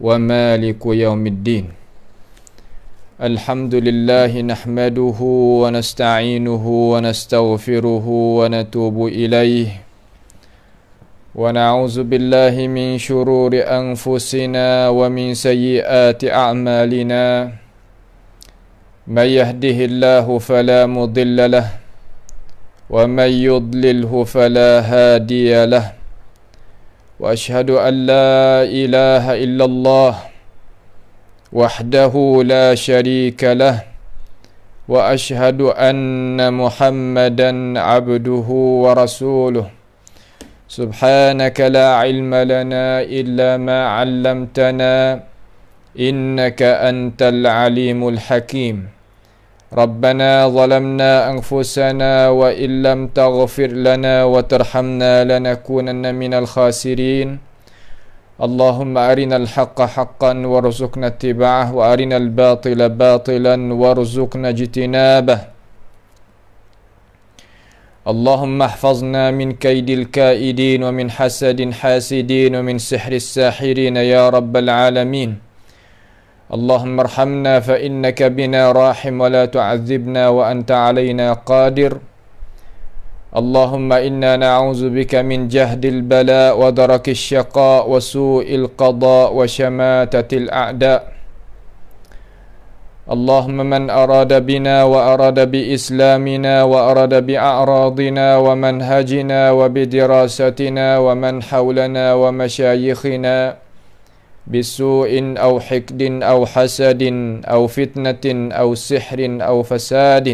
ومالك يوم الدين الحمد لله نحمده ونستعينه ونستغفره ونتوب إليه ونعوذ بالله من شرور أنفسنا ومن سيئات أعمالنا من يهده الله فلا مضل له ومن يضلله فلا هادي له واشهد ان لا اله الا الله وحده لا شريك له واشهد ان محمدا عبده ورسوله سبحانك لا علم لنا الا ما علمتنا انك انت العليم الحكيم ربنا ظلمنا انفسنا وان لم تغفر لنا وترحمنا لنكونن من الخاسرين اللهم ارنا الحق حقا وارزقنا اتباعه وارنا الباطل باطلا وارزقنا اجتنابه اللهم احفظنا من كيد الكائدين ومن حسد حاسدين ومن سحر الساحرين يا رب العالمين اللهم ارحمنا فإنك بنا راحم ولا تعذبنا وأنت علينا قادر اللهم إنا نعوذ بك من جهد البلاء ودرك الشقاء وسوء القضاء وشماتة الأعداء اللهم من أراد بنا وأراد بإسلامنا وأراد بأعراضنا ومنهجنا وبدراستنا ومن حولنا ومشايخنا بسوء أو حقد أو حسد أو فتنة أو سحر أو فساد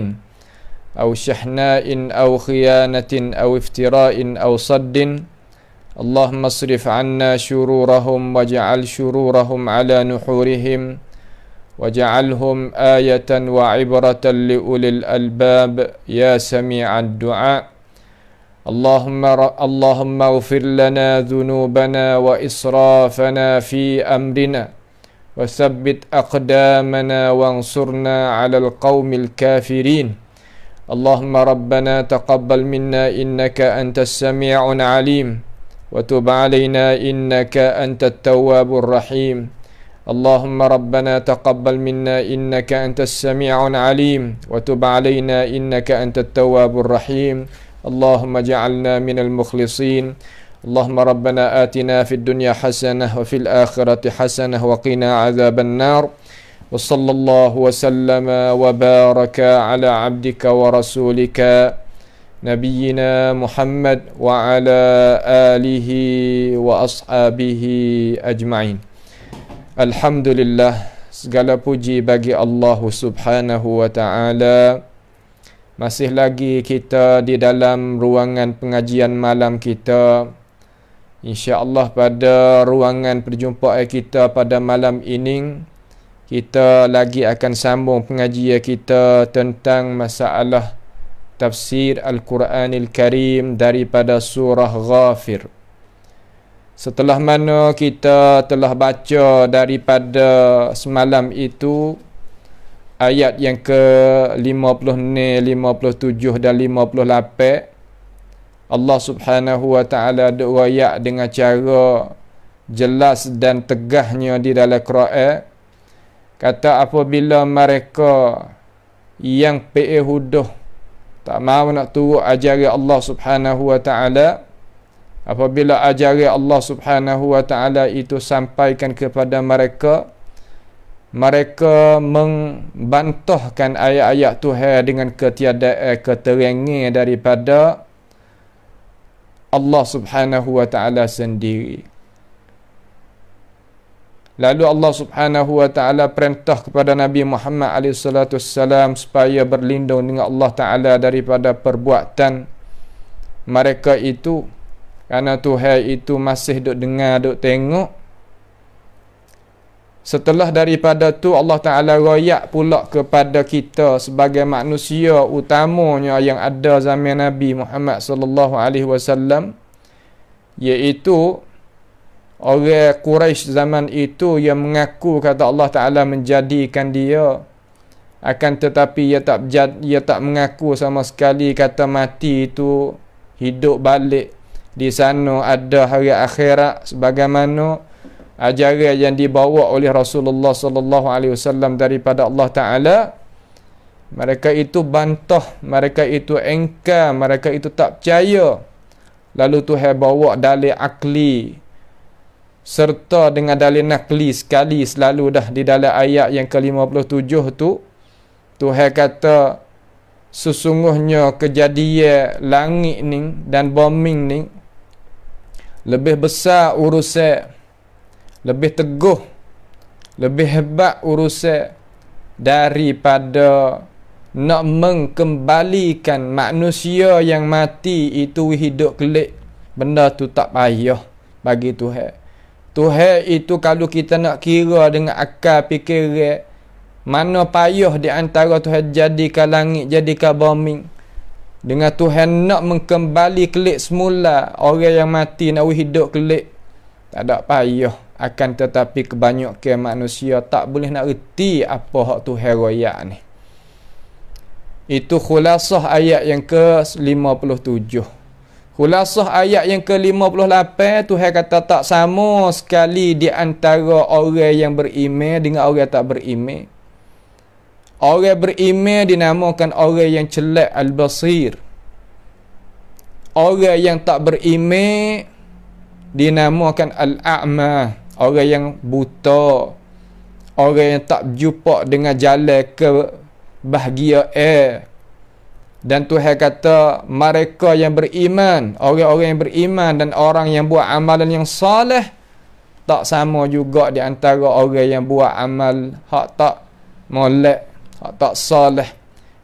أو شحناء أو خيانة أو افتراء أو صد اللهم اصرف عنا شرورهم واجعل شرورهم على نحورهم واجعلهم آية وعبرة لأولي الألباب يا سميع الدعاء اللهم اللهم اغفر لنا ذنوبنا واسرافنا في امرنا وثبت اقدامنا وانصرنا على القوم الكافرين اللهم ربنا تقبل منا انك انت السميع العليم وتب علينا انك انت التواب الرحيم اللهم ربنا تقبل منا انك انت السميع العليم وتب علينا انك انت التواب الرحيم اللهم اجعلنا من المخلصين اللهم ربنا آتنا في الدنيا حسنة وفي الآخرة حسنة وقنا عذاب النار وصلى الله وسلم وبارك على عبدك ورسولك نبينا محمد وعلى آله وأصحابه أجمعين الحمد لله segala puji bagi Allah subhanahu wa ta'ala masih lagi kita di dalam ruangan pengajian malam kita. InsyaAllah pada ruangan perjumpaan kita pada malam ini, kita lagi akan sambung pengajian kita tentang masalah tafsir Al-Quranil Karim daripada surah Ghafir. Setelah mana kita telah baca daripada semalam itu, ayat yang ke 50 57 dan 58 Allah Subhanahu wa taala duayak dengan cara jelas dan tegahnya di dalam Quran kata apabila mereka yang pe huduh tak mau nak turut ajaran Allah Subhanahu wa taala apabila ajaran Allah Subhanahu wa taala itu sampaikan kepada mereka mereka membantahkan ayat-ayat Tuhan dengan ketiadaan eh, keterangan daripada Allah Subhanahu wa taala sendiri. Lalu Allah Subhanahu wa taala perintah kepada Nabi Muhammad alaihi salatu wasalam supaya berlindung dengan Allah taala daripada perbuatan mereka itu kerana Tuhan itu masih duk dengar duk tengok Setelah daripada tu Allah Ta'ala royak pula kepada kita sebagai manusia utamanya yang ada zaman Nabi Muhammad sallallahu alaihi wasallam iaitu orang Quraisy zaman itu yang mengaku kata Allah Ta'ala menjadikan dia akan tetapi ia tak ia tak mengaku sama sekali kata mati itu hidup balik di sana ada hari akhirat sebagaimana ajaran yang dibawa oleh Rasulullah sallallahu alaihi wasallam daripada Allah taala mereka itu bantah mereka itu engkar mereka itu tak percaya lalu Tuhan bawa dalil akli serta dengan dalil nakli sekali selalu dah di dalam ayat yang ke-57 tu Tuhan kata sesungguhnya kejadian langit ni dan bombing ni lebih besar urusan lebih teguh lebih hebat urusan daripada nak mengembalikan manusia yang mati itu hidup kelik benda tu tak payah bagi Tuhan Tuhan itu kalau kita nak kira dengan akal fikiran mana payah di antara Tuhan jadikan langit jadikan bumi dengan Tuhan nak mengembali kelik semula orang yang mati nak hidup kelik tak ada payah akan tetapi kebanyakan manusia tak boleh nak reti apa hak tu heroyak ni itu khulasah ayat yang ke 57 khulasah ayat yang ke 58 Tuhan kata tak sama sekali di antara orang yang berime dengan orang yang tak berime orang berime dinamakan orang yang celak al-basir orang yang tak berime dinamakan al-a'mah orang yang buta orang yang tak berjumpa dengan jalan ke bahagia eh dan Tuhan kata mereka yang beriman orang-orang yang beriman dan orang yang buat amalan yang soleh tak sama juga di antara orang yang buat amal hak tak molek hak tak soleh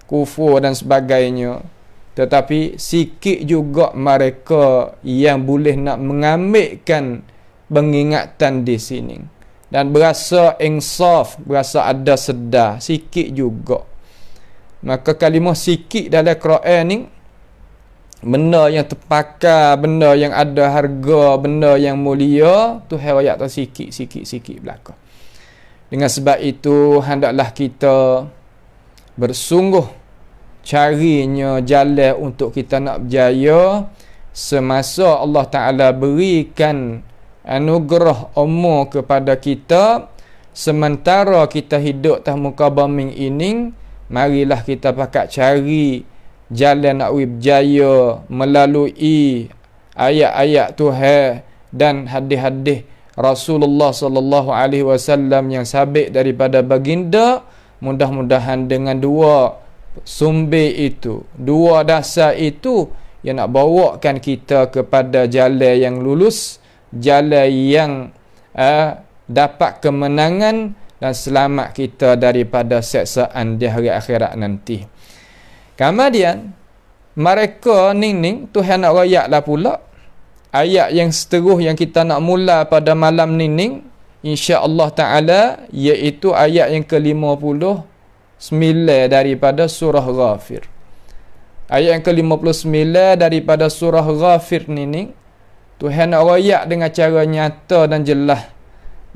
kufur dan sebagainya tetapi sikit juga mereka yang boleh nak mengambilkan pengingatan di sini dan berasa insaf berasa ada sedar sikit juga maka kalimah sikit dalam Quran ni benda yang terpakar benda yang ada harga benda yang mulia tu hewayat tu sikit sikit sikit belaka dengan sebab itu hendaklah kita bersungguh carinya jalan untuk kita nak berjaya semasa Allah Ta'ala berikan anugerah umur kepada kita sementara kita hidup tak muka bumi ini marilah kita pakat cari jalan nak wib jaya melalui ayat-ayat Tuhan dan hadis-hadis Rasulullah sallallahu alaihi wasallam yang sabit daripada baginda mudah-mudahan dengan dua sumbe itu dua dasar itu yang nak bawakan kita kepada jalan yang lulus Jala yang uh, dapat kemenangan dan selamat kita daripada seksaan di hari akhirat nanti. Kemudian, mereka ning-ning, Tuhan nak rakyat lah pula. Ayat yang seteruh yang kita nak mula pada malam ning-ning, insyaAllah ta'ala, iaitu ayat yang ke-59 daripada surah Ghafir. Ayat yang ke-59 daripada surah Ghafir ning-ning, Tuhan nak royak dengan cara nyata dan jelas.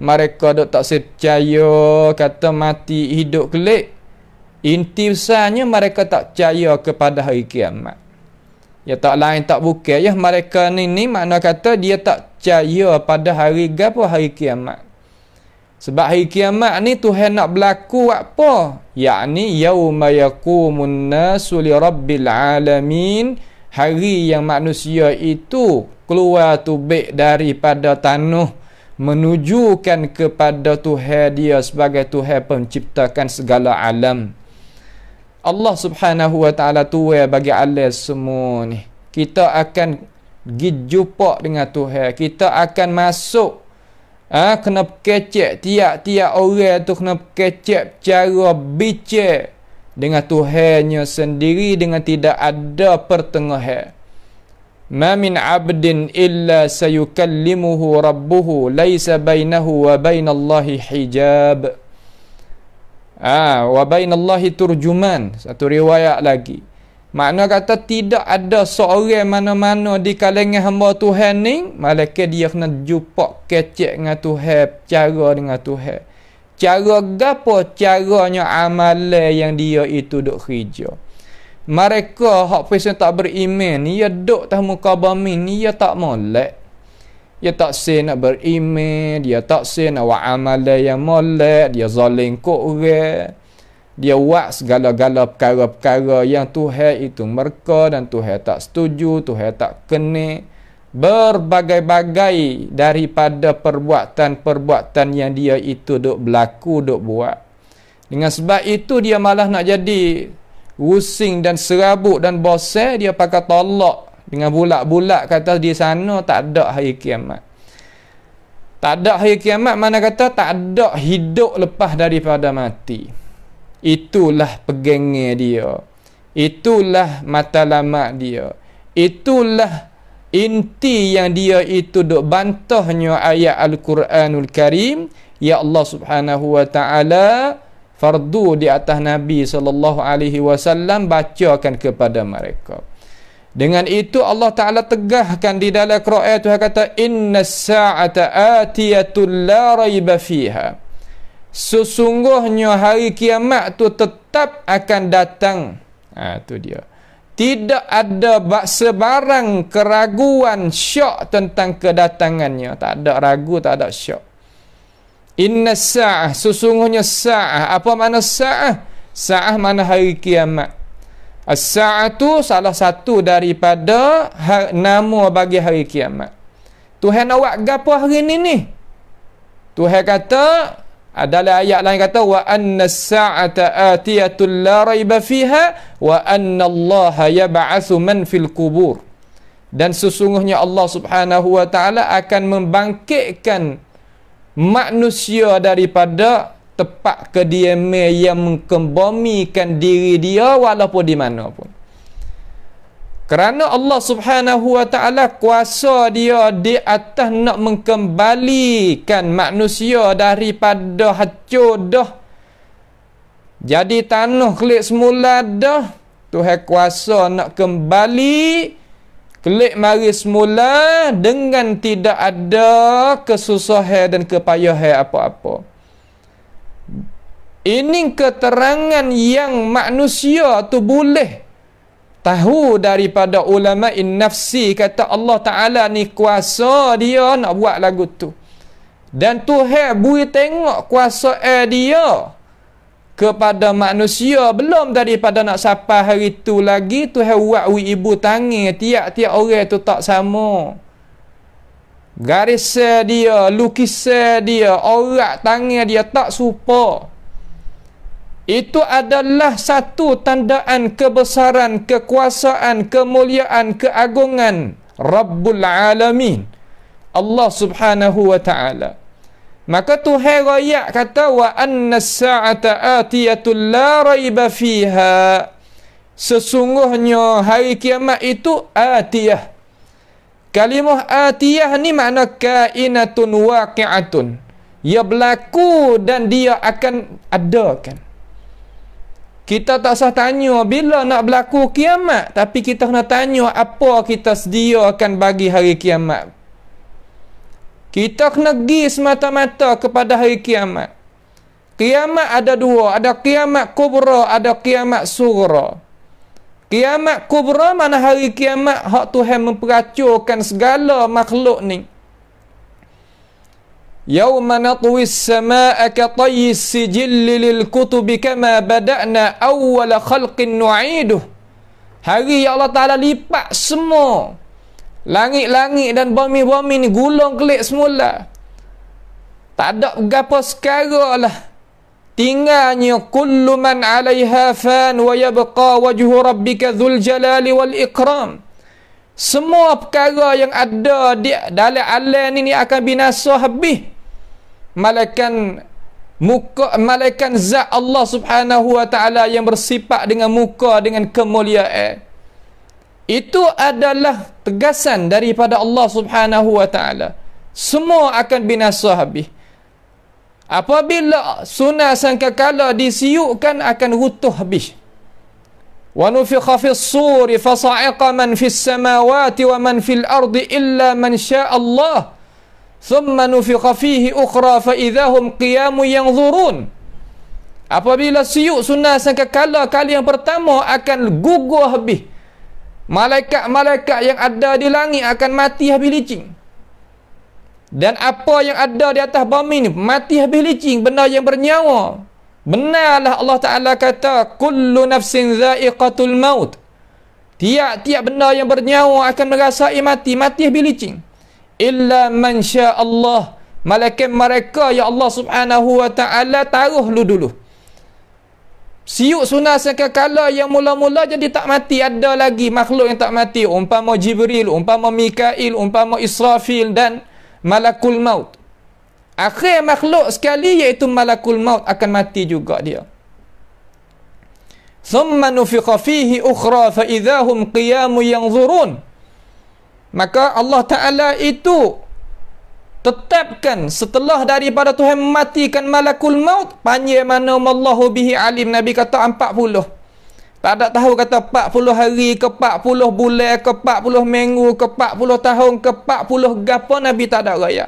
Mereka dok tak percaya kata mati hidup kelik. Inti besarnya mereka tak percaya kepada hari kiamat. Ya tak lain tak bukan ya mereka ni ni makna kata dia tak percaya pada hari gapo hari kiamat. Sebab hari kiamat ni Tuhan nak berlaku apa? Yakni yauma yaqumun nasu li rabbil alamin hari yang manusia itu keluar tubik daripada tanuh, menunjukkan kepada Tuhan dia sebagai Tuhan penciptakan segala alam. Allah Subhanahu wa taala tuai bagi alam semua ni. Kita akan pergi jumpa dengan Tuhan. Kita akan masuk ah ha, kena kecek tiap-tiap orang tu kena kecek cara bicek dengan Tuhannya sendiri dengan tidak ada pertengahan. Ma min abdin illa sayukallimuhu rabbuhu laisa bainahu wa bainallahi hijab. Ah, wa bainallahi turjuman. Satu riwayat lagi. Makna kata tidak ada seorang mana-mana di kalangan hamba Tuhan ni, malaikat dia kena jumpa kecek dengan Tuhan, cara dengan Tuhan. Cara gapo caranya amalan yang dia itu dok kerja. Mereka hak pesan tak beriman ni dok duk tah muka bumi ni tak molek. Dia tak sen nak beriman, dia tak sen nak buat amalan yang molek, dia zalim ke orang. Dia buat segala-gala perkara-perkara yang Tuhan itu merka dan Tuhan tak setuju, Tuhan tak kenal berbagai-bagai daripada perbuatan-perbuatan yang dia itu dok berlaku, dok buat. Dengan sebab itu dia malah nak jadi rusing dan serabut dan bosel, dia pakai tolak dengan bulat-bulat kata di sana tak ada hari kiamat. Tak ada hari kiamat mana kata tak ada hidup lepas daripada mati. Itulah pegengnya dia. Itulah mata lama dia. Itulah inti yang dia itu duk bantahnya ayat al-Quranul Karim ya Allah Subhanahu wa taala fardu di atas Nabi sallallahu alaihi wasallam bacakan kepada mereka dengan itu Allah taala tegahkan di dalam Quran Tuhan kata Inna sa'ata atiyatul la rayba fiha sesungguhnya hari kiamat tu tetap akan datang ha, tu dia tidak ada sebarang keraguan syak tentang kedatangannya tak ada ragu tak ada syak inna sa'ah sesungguhnya sa'ah apa mana sa'ah sa'ah mana hari kiamat as-sa'ah tu salah satu daripada ha, nama bagi hari kiamat Tuhan awak gapo hari ini ni Tuhan kata adalah ayat lain kata wa anna sa'ata atiyatul la raiba fiha wa anna Allah yab'atsu man fil kubur. Dan sesungguhnya Allah Subhanahu wa taala akan membangkitkan manusia daripada tempat kediaman yang mengkembumikan diri dia walaupun di mana pun kerana Allah subhanahu wa ta'ala kuasa dia di atas nak mengembalikan manusia daripada hancur dah jadi tanah klik semula dah Tuhan kuasa nak kembali klik mari semula dengan tidak ada kesusahan dan kepayahan apa-apa ini keterangan yang manusia tu boleh tahu daripada ulama nafsi kata Allah Ta'ala ni kuasa dia nak buat lagu tu dan tu hai bui tengok kuasa eh dia kepada manusia belum daripada nak sapa hari tu lagi tu hai buat wi ibu tangi tiap-tiap orang tu tak sama garis eh dia lukis eh dia orang tangi dia tak super itu adalah satu tandaan kebesaran, kekuasaan, kemuliaan, keagungan Rabbul Alamin. Allah Subhanahu wa taala. Maka Tuhan Raya kata wa anna as-sa'ata atiyatul la rayba fiha. Sesungguhnya hari kiamat itu atiyah. Kalimah atiyah ni makna kainatun waqi'atun. Ia berlaku dan dia akan ada kan. Kita tak usah tanya bila nak berlaku kiamat. Tapi kita kena tanya apa kita akan bagi hari kiamat. Kita kena pergi semata-mata kepada hari kiamat. Kiamat ada dua. Ada kiamat kubra, ada kiamat surra. Kiamat kubra mana hari kiamat hak Tuhan memperacurkan segala makhluk ni. يوم نطوي السماء كطي السجل للكتب كما بدأنا أول خلق نعيده Hari yang Allah Ta'ala lipat semua Langit-langit dan bumi-bumi ni gulung kelik semula Tak ada apa sekara lah. Tinggalnya Kullu man alaiha fan wa yabqa wajhu rabbika dhul jalali wal ikram Semua perkara yang ada di dalam alam ini akan binasa habis malaikat muka malaikat zat Allah Subhanahu wa taala yang bersifat dengan muka dengan kemuliaan itu adalah tegasan daripada Allah Subhanahu wa taala semua akan binasa habis apabila sunnah sangkakala disiukkan akan runtuh habis wa nufikha fis suri fa sa'iqa man fis samawati wa man fil ardi illa man syaa Allah ثم نفق فيه أخرى فإذا هم قيام ينظرون Apabila siuk sunnah sangkakala kali yang pertama akan gugur habis. Malaikat-malaikat yang ada di langit akan mati habis licin. Dan apa yang ada di atas bumi ni mati habis licin benda yang bernyawa. Benarlah Allah Taala kata kullu nafsin zaiqatul maut. Tiap-tiap benda yang bernyawa akan merasai mati, mati habis licin illa man sya Allah malaikat mereka ya Allah Subhanahu wa taala taruh lu dulu siuk sunnah sekala yang mula-mula jadi tak mati ada lagi makhluk yang tak mati umpama Jibril umpama Mikail umpama Israfil dan malakul maut akhir makhluk sekali iaitu malakul maut akan mati juga dia ثم نفخ fihi أخرى فإذا هم قيام ينظرون maka Allah Ta'ala itu tetapkan setelah daripada Tuhan matikan malakul maut panjir mana mallahu bihi alim Nabi kata 40 tak ada tahu kata 40 hari ke 40 bulan ke 40 minggu ke 40 tahun ke 40 gapa Nabi tak ada raya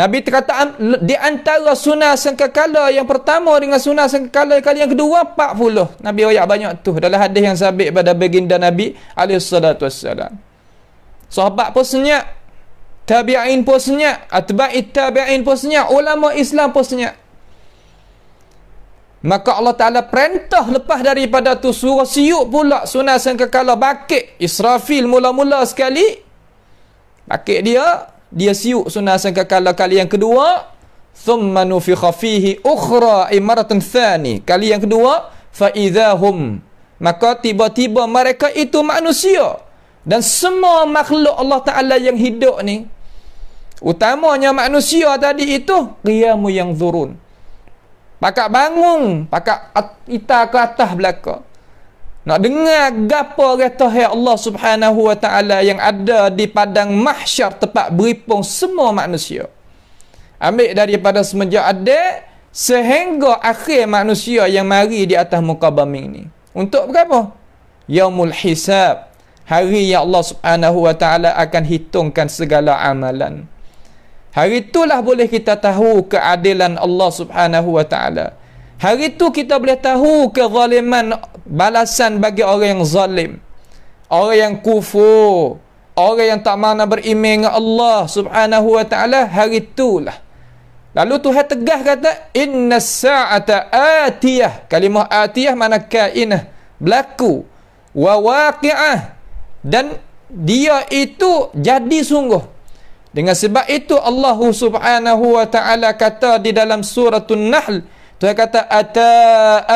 Nabi kata di antara sunnah sengkakala yang pertama dengan sunnah sengkakala kali yang kedua 40 Nabi raya banyak tu dalam hadis yang sabit pada baginda Nabi alaihissalatu wassalam Sahabat pun senyap. Tabi'in pun senyap. Atba'i tabi'in pun senyap. Ulama Islam pun senyap. Maka Allah Ta'ala perintah lepas daripada tu suruh siuk pula sunnah sang kekala bakit Israfil mula-mula sekali bakit dia dia siuk sunnah sang kekala kali yang kedua thumma nufikha fihi ukhra imaratun thani kali yang kedua fa idahum maka tiba-tiba mereka itu manusia dan semua makhluk Allah Ta'ala yang hidup ni Utamanya manusia tadi itu Qiyamu yang zurun Pakak bangun Pakak kita ke atas belakang nak dengar gapo kata ya hai Allah Subhanahu wa taala yang ada di padang mahsyar tempat beripung semua manusia. Ambil daripada semenjak ada sehingga akhir manusia yang mari di atas muka bumi ini. Untuk apa? Yaumul hisab hari yang Allah Subhanahu wa taala akan hitungkan segala amalan. Hari itulah boleh kita tahu keadilan Allah Subhanahu wa taala. Hari itu kita boleh tahu kezaliman balasan bagi orang yang zalim. Orang yang kufur, orang yang tak mana beriman dengan Allah Subhanahu wa taala hari itulah. Lalu Tuhan tegah kata inna sa'ata atiyah. Kalimah atiyah mana kainah berlaku wa waqi'ah dan dia itu jadi sungguh dengan sebab itu Allah Subhanahu wa taala kata di dalam suratul nahl Tuhan kata ata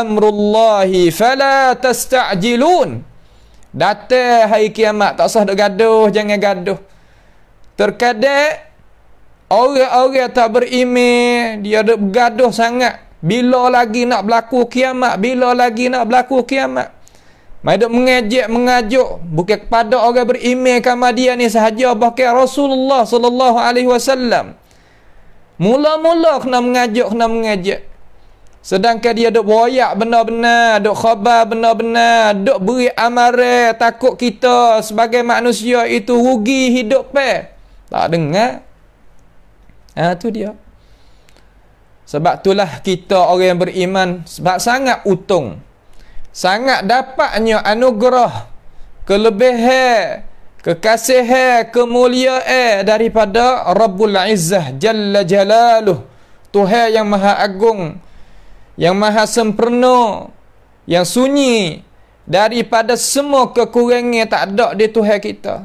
amrullahi fala tasta'jilun datang hari kiamat tak usah gaduh jangan gaduh terkadang orang-orang tak beriman dia ada bergaduh sangat bila lagi nak berlaku kiamat bila lagi nak berlaku kiamat Mai duk mengejek mengajuk bukan kepada orang beriman ke dia ni sahaja bahkan Rasulullah sallallahu alaihi wasallam. Mula-mula kena mengajuk kena mengejek. Sedangkan dia dok boyak benar-benar, dok khabar benar-benar, dok beri amaran takut kita sebagai manusia itu rugi hidup pe. Tak dengar. Ha tu dia. Sebab itulah kita orang yang beriman sebab sangat utung sangat dapatnya anugerah kelebihan kekasihan kemuliaan daripada Rabbul Izzah Jalla Jalaluh Tuhan yang Maha Agung yang Maha Sempurna yang sunyi daripada semua kekurangan tak ada di Tuhan kita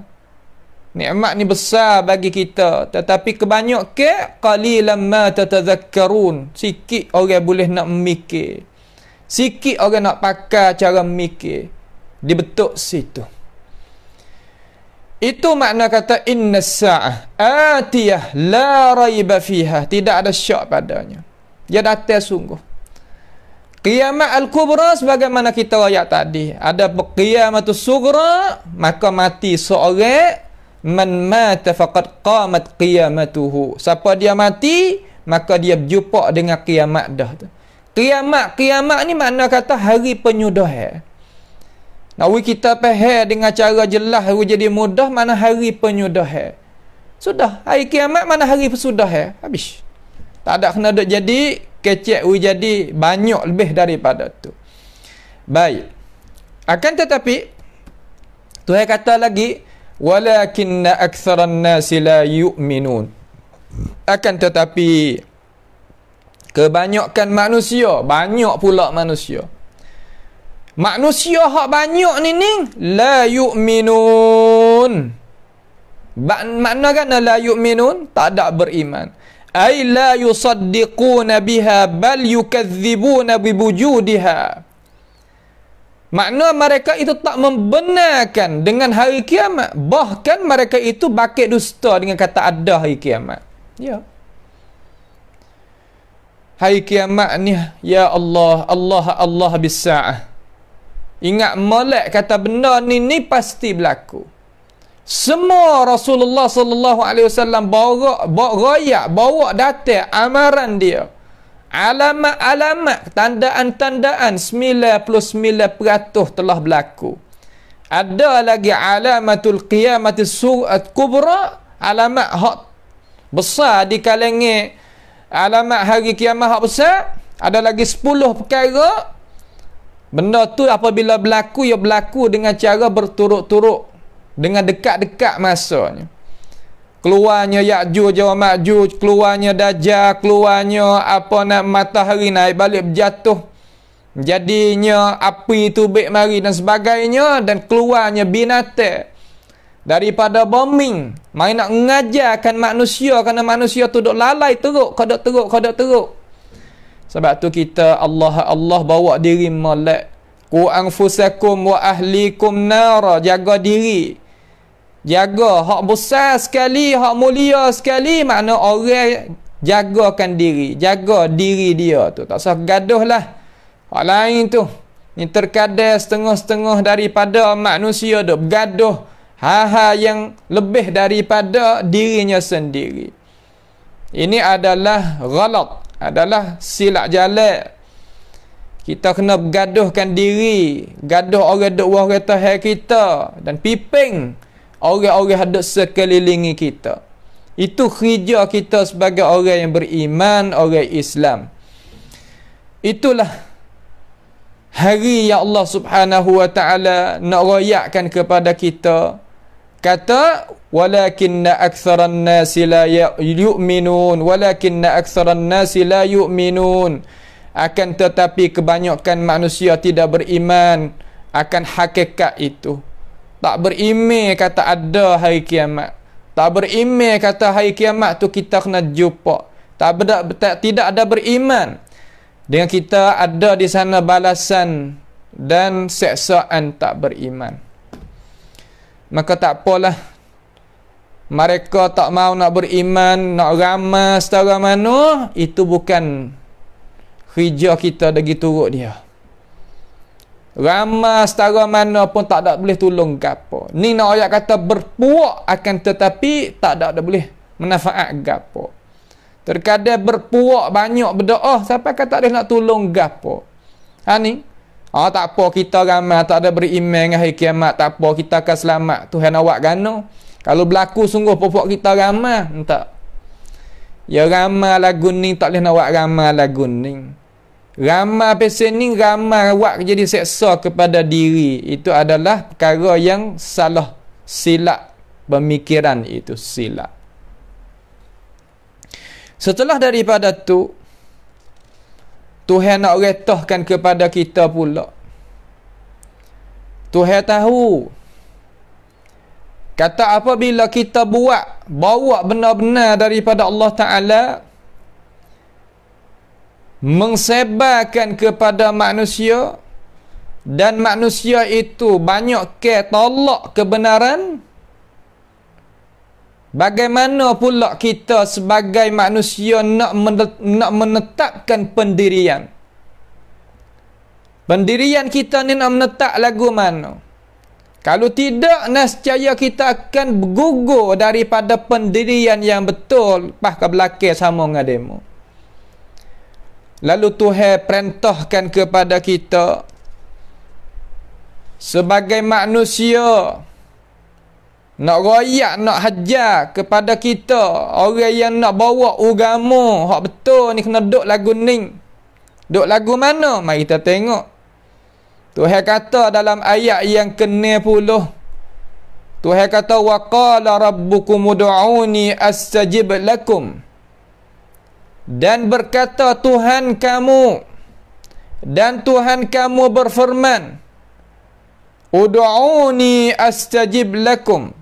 nikmat ni besar bagi kita tetapi kebanyakan qalilan ma tatazakkarun sikit orang boleh nak memikir Sikit orang nak pakai cara mikir dibetuk situ. Itu makna kata inna sa'ah atiyah la raiba fiha, tidak ada syak padanya. Dia datang sungguh. Qiyamah al-kubra sebagaimana kita ayat tadi. Ada qiyamah sugra, maka mati seorang man mata faqad qamat qiyamatuhu. Siapa dia mati, maka dia berjumpa dengan kiamat dah tu. Kiamat, kiamat ni makna kata hari penyudahan. Eh. Nak we kita faham dengan cara jelas we jadi mudah mana hari penyudahan. Eh. Sudah, hari kiamat mana hari pesudahan? Eh. Habis. Tak ada kena duk jadi kecek we jadi banyak lebih daripada tu. Baik. Akan tetapi tu Tuhan kata lagi walakinna aktsara an yu'minun. Akan tetapi Kebanyakan manusia, banyak pula manusia. Manusia hak banyak ni ni la yu'minun. Ba- makna kan la yu'minun tak ada beriman. Ai la yusaddiquna biha bal yukadzibuna bibujudiha. Makna mereka itu tak membenarkan dengan hari kiamat. Bahkan mereka itu bakit dusta dengan kata ada hari kiamat. Ya. Yeah hari kiamat ni ya Allah Allah Allah bisa'ah ingat malak kata benda ni ni pasti berlaku semua Rasulullah saw alaihi wasallam bawa bawa royak bawa data amaran dia alamat-alamat tandaan-tandaan 99% telah berlaku ada lagi alamatul qiyamati surat kubra alamat hak besar di kalengit alamat hari kiamat hak besar ada lagi 10 perkara benda tu apabila berlaku ia berlaku dengan cara berturut-turut dengan dekat-dekat masanya keluarnya Ya'jud Jawa Ma'jud keluarnya Dajjal keluarnya apa nak matahari naik balik berjatuh jadinya api tu baik mari dan sebagainya dan keluarnya binatang daripada bombing mai nak mengajarkan manusia kerana manusia tu dok lalai teruk kodok teruk kodok teruk sebab tu kita Allah Allah bawa diri malak ku anfusakum wa ahlikum nara jaga diri jaga hak besar sekali hak mulia sekali makna orang jagakan diri jaga diri dia tu tak usah gaduh lah hak lain tu ni terkadang setengah-setengah daripada manusia duk gaduh hal-hal yang lebih daripada dirinya sendiri. Ini adalah galat, adalah silap jalan. Kita kena gaduhkan diri, gaduh orang duk wah kata kita dan piping orang-orang hadut sekelilingi kita. Itu kerja kita sebagai orang yang beriman, orang Islam. Itulah hari yang Allah Subhanahu wa taala nak rayakkan kepada kita kata walakinna aktsaran nasi la ya-, yu'minun walakinna aktsaran nasi la yu'minun akan tetapi kebanyakan manusia tidak beriman akan hakikat itu tak berime kata ada hari kiamat tak berime kata hari kiamat tu kita kena jumpa tak ada tak, tidak ada beriman dengan kita ada di sana balasan dan seksaan tak beriman maka tak apalah mereka tak mau nak beriman nak ramah secara mana itu bukan kerja kita bagi turut dia ramah secara mana pun tak ada boleh tolong gapo ni nak ayat kata berpuak akan tetapi tak ada ada boleh manfaat gapo terkadang berpuak banyak berdoa sampai kata dia nak tolong gapo ha ni Ha, tak apa kita ramai ah, tak ada beriman dengan hari kiamat tak apa kita akan selamat Tuhan awak gano kalau berlaku sungguh popok kita ramai entah ya ramai lagu ni tak boleh nak awak ramai lagu ni ramai pesen ni ramai awak jadi seksa kepada diri itu adalah perkara yang salah silap pemikiran itu silap setelah daripada tu Tuhan nak retahkan kepada kita pula. Tuhan tahu. Kata apa bila kita buat, bawa benar-benar daripada Allah Ta'ala, mengsebarkan kepada manusia, dan manusia itu banyak ke tolak kebenaran, Bagaimana pula kita sebagai manusia nak nak menetapkan pendirian? Pendirian kita ni nak menetap lagu mana? Kalau tidak, nescaya kita akan gugur daripada pendirian yang betul pas ke belakang sama dengan demo. Lalu Tuhan perintahkan kepada kita sebagai manusia nak royak nak hajar kepada kita orang yang nak bawa agama hak betul ni kena duk lagu ni duk lagu mana mari kita tengok Tuhan kata dalam ayat yang ke 10 Tuhan kata wa qala rabbukum ud'uni astajib lakum dan berkata Tuhan kamu dan Tuhan kamu berfirman ud'uni astajib lakum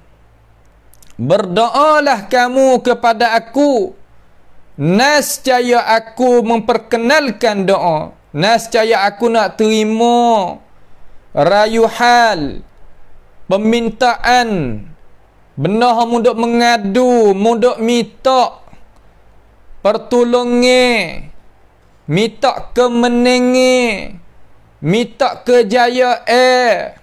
Berdoalah kamu kepada aku Nascaya aku memperkenalkan doa Nascaya aku nak terima Rayuhal Pemintaan Benda muduk mengadu Muduk minta Pertolongi Minta kemeningi Minta kejayaan eh.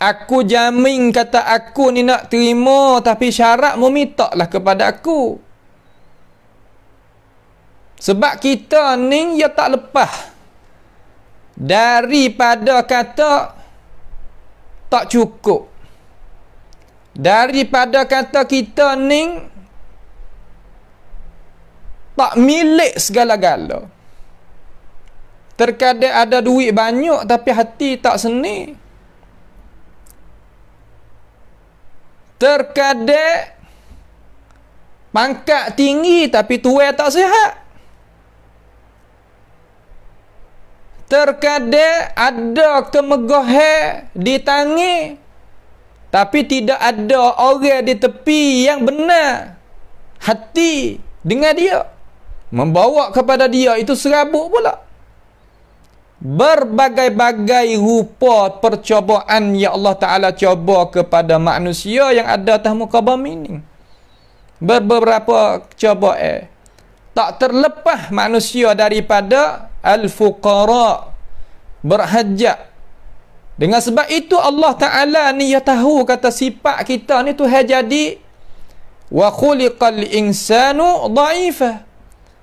Aku jamin kata aku ni nak terima tapi syarat mu minta lah kepada aku. Sebab kita ni ya tak lepas daripada kata tak cukup. Daripada kata kita ni tak milik segala-gala. Terkadang ada duit banyak tapi hati tak senang. terkadek pangkat tinggi tapi tuai tak sihat terkadek ada kemegahan di tangi tapi tidak ada orang di tepi yang benar hati dengan dia membawa kepada dia itu serabut pula berbagai-bagai rupa percobaan yang Allah Ta'ala coba kepada manusia yang ada atas muka bumi ini. Beberapa cobaan. Eh. Tak terlepas manusia daripada al-fuqara berhajat. Dengan sebab itu Allah Ta'ala ni ya tahu kata sifat kita ni tu jadi wa khuliqal insanu dha'ifah.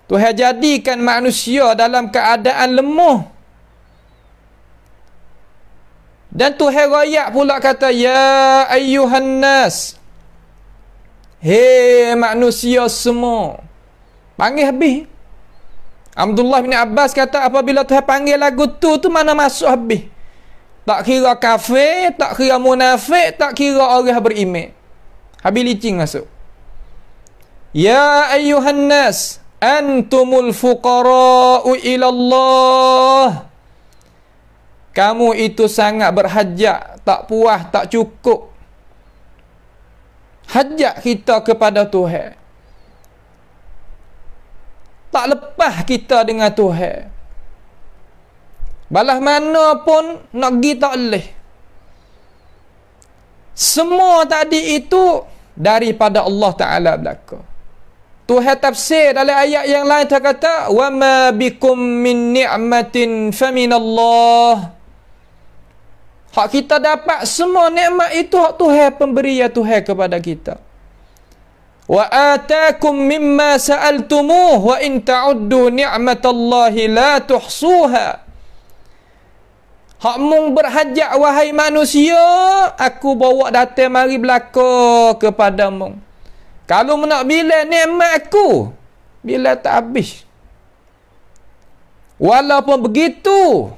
Tuhan jadikan manusia dalam keadaan lemah. Dan Tuhan Raya pula kata, Ya ayyuhan nas. Hei manusia semua. Panggil habis. Abdullah bin Abbas kata, apabila Tuhan panggil lagu tu, tu mana masuk habis. Tak kira kafe, tak kira munafik, tak kira orang berimek. Habis licin masuk. Ya ayyuhan nas. Antumul fuqara'u ilallah. Allah kamu itu sangat berhajat tak puas tak cukup hajat kita kepada Tuhan tak lepas kita dengan Tuhan balas mana pun nak pergi tak boleh semua tadi itu daripada Allah Ta'ala belaka Tuhan tafsir dalam ayat yang lain kata wa ma bikum min ni'matin fa min Allah Hak kita dapat semua nikmat itu hak Tuhan pemberi ya Tuhan kepada kita. Wa atakum mimma sa'altumuh wa in ta'uddu ni'matallahi la tuhsuha. Hak mung berhajat wahai manusia, aku bawa datang mari belaka kepada mung. Kalau mu nak bila nikmat aku, bila tak habis. Walaupun begitu,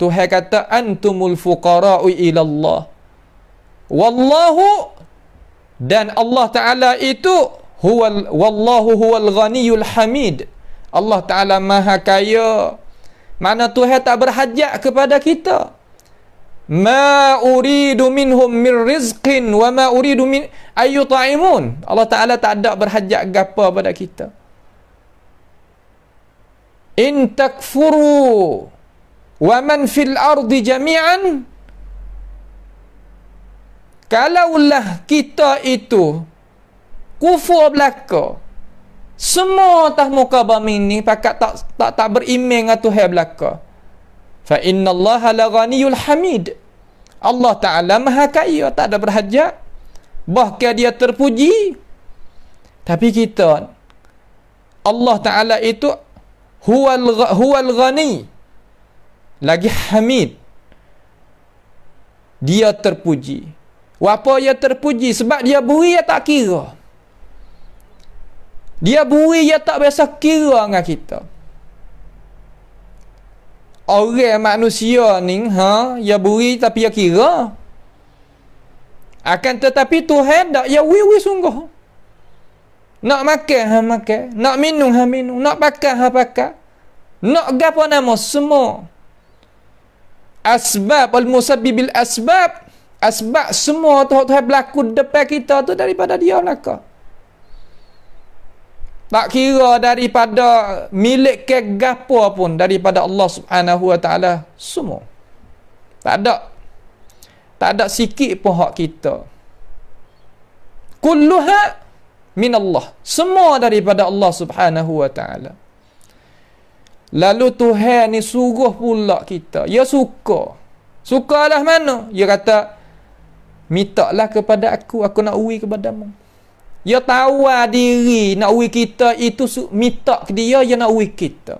Tuhan kata antumul fuqara'u ila Allah. Wallahu dan Allah Taala itu huwal wallahu huwal ghaniyul hamid. Allah Taala maha kaya. Mana Tuhan tak berhajat kepada kita? Ma uridu minhum min rizqin wa ma uridu min ayu ta'imun. Allah Taala tak ada berhajat gapa pada kita. In takfuru wa man fil ardi jami'an kalaulah kita itu kufur belaka semua atas muka bumi ni pakat tak tak tak beriman dengan Tuhan belaka fa innallaha laghaniyul hamid Allah taala maha kaya tak ada berhajat bahkan dia terpuji tapi kita Allah taala itu huwal huwal ghani lagi hamid dia terpuji apa dia terpuji sebab dia buri dia tak kira dia buri dia tak biasa kira dengan kita orang manusia ni ha dia buri tapi dia kira akan tetapi Tuhan tak ya wiwi sungguh nak makan ha makan nak minum ha minum nak pakai ha pakai nak gapo nama semua asbab wal musabbibil asbab asbab semua tuhan-tuhan berlaku depan kita tu daripada dia nak tak kira daripada milik ke gapo pun daripada Allah Subhanahu wa taala semua tak ada tak ada sikit pun hak kita kulluha min Allah semua daripada Allah Subhanahu wa taala Lalu Tuhan ni suruh pula kita. Ya suka. Sukalah mana? Ya kata, mintalah kepada aku, aku nak uwi kepada mu. Ya tawa lah diri nak uwi kita itu minta ke dia, ya nak uwi kita.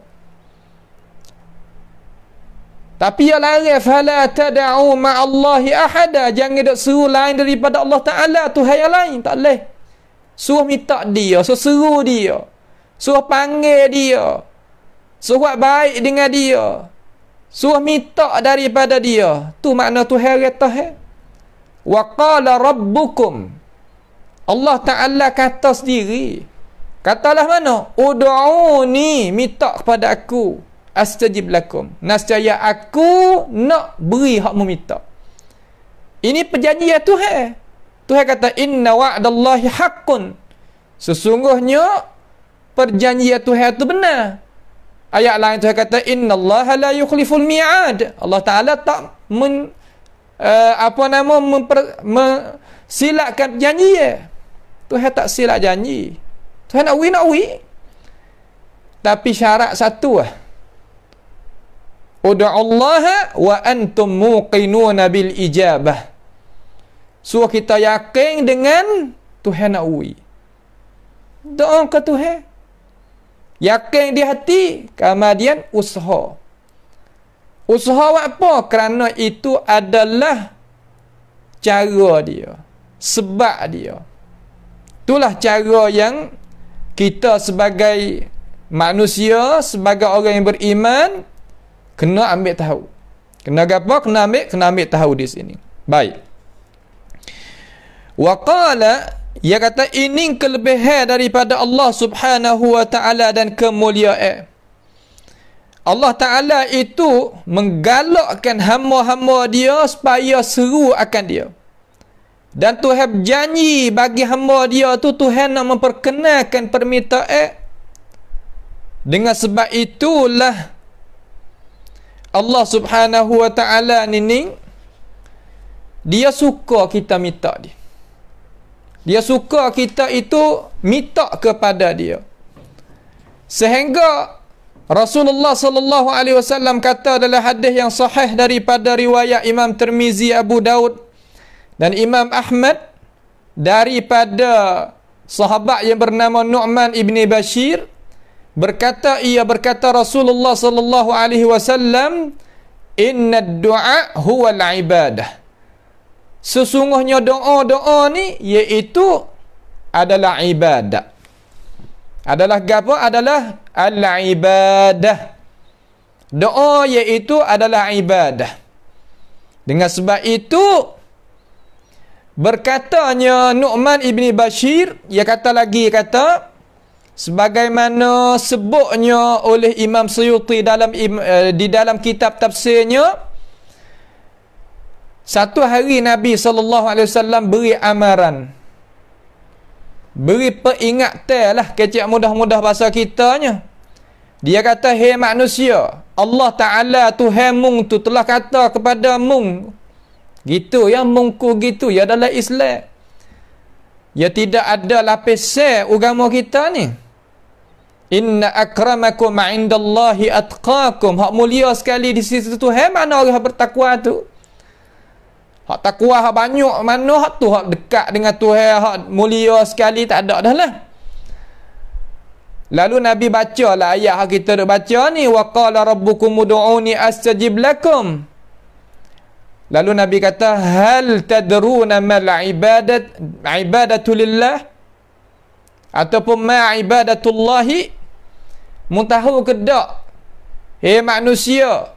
Tapi ya lari fala tad'u ma Allah ahada jangan dak suruh lain daripada Allah Taala Tuhan yang lain tak leh. Suruh minta dia, suruh, suruh dia. Suruh panggil dia. Suruh baik dengan dia. Suruh minta daripada dia. Tu makna tu heretah. Eh? Wa qala rabbukum. Allah Ta'ala kata sendiri. Katalah mana? Udu'uni minta kepada aku. Astajib lakum. Nascaya aku nak beri hak meminta. Ini perjanjian Tuhan. Tuhan kata, Inna wa'adallahi haqqun. Sesungguhnya, perjanjian Tuhan itu benar. Ayat lain tu kata inna Allah la yukhliful mi'ad. Allah Taala tak men, uh, apa nama memper, me, silakan janji ya. Tuhan tak silap janji. Tuhan nak win nak win. Tapi syarat satu ah. Allah wa antum muqinuna bil ijabah. Suruh kita yakin dengan Tuhan nak win. Doa ke Tuhan. Yakin di hati, kemudian usaha. Usaha apa? Kerana itu adalah cara dia. Sebab dia. Itulah cara yang kita sebagai manusia, sebagai orang yang beriman, kena ambil tahu. Kena apa? Kena ambil, kena ambil tahu di sini. Baik. Wa qala ia kata ini kelebihan daripada Allah Subhanahu wa taala dan kemuliaan. Allah Taala itu menggalakkan hamba-hamba dia supaya seru akan dia. Dan Tuhan berjanji bagi hamba dia tu Tuhan nak memperkenalkan permintaan. Dengan sebab itulah Allah Subhanahu wa taala ni dia suka kita minta dia. Dia suka kita itu minta kepada dia. Sehingga Rasulullah sallallahu alaihi wasallam kata dalam hadis yang sahih daripada riwayat Imam Tirmizi, Abu Daud dan Imam Ahmad daripada sahabat yang bernama Nu'man ibn Bashir berkata ia berkata Rasulullah sallallahu alaihi wasallam inna dua huwa al-ibadah sesungguhnya doa-doa ni iaitu adalah ibadah. Adalah gapo, Adalah al-ibadah. Doa iaitu adalah ibadah. Dengan sebab itu berkatanya Nu'man ibni Bashir ia kata lagi ia kata sebagaimana sebutnya oleh Imam Suyuti dalam eh, di dalam kitab tafsirnya satu hari Nabi SAW beri amaran Beri peringatan lah kecil mudah-mudah bahasa kitanya Dia kata, hei manusia Allah Ta'ala tu hemung tu telah kata kepada mung Gitu ya, mungku gitu ya adalah Islam Ya tidak ada lapisan agama kita ni Inna akramakum ma'indallahi atqakum Hak mulia sekali di situ tu Hei mana orang bertakwa tu Hak takwa hak banyak mana hak tu hak dekat dengan Tuhan hak mulia sekali tak ada dah lah. Lalu Nabi baca lah ayat hak kita duk baca ni wa qala rabbukum ud'uni astajib lakum. Lalu Nabi kata hal tadruna mal ibadat ibadatu lillah ataupun ma ibadatullah Mu tahu ke tak? Hei manusia,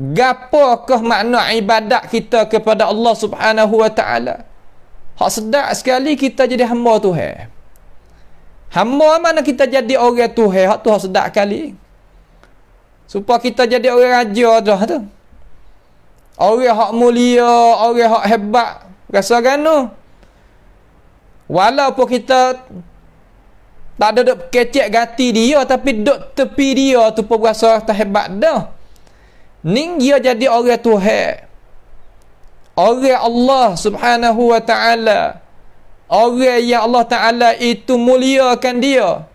Gapakah makna ibadat kita kepada Allah Subhanahu Wa Taala? Hak sedap sekali kita jadi hamba Tuhan. Hamba mana kita jadi orang Tuhan? Hak tu hak sedap kali. Supaya kita jadi orang raja dah tu. Orang hak mulia, orang hak hebat. Rasa kan tu? Walaupun kita tak ada duk kecek gati dia tapi duk tepi dia tu pun rasa tak hebat dah ning dia jadi orang Tuhan orang Allah subhanahu wa ta'ala orang yang Allah ta'ala itu muliakan dia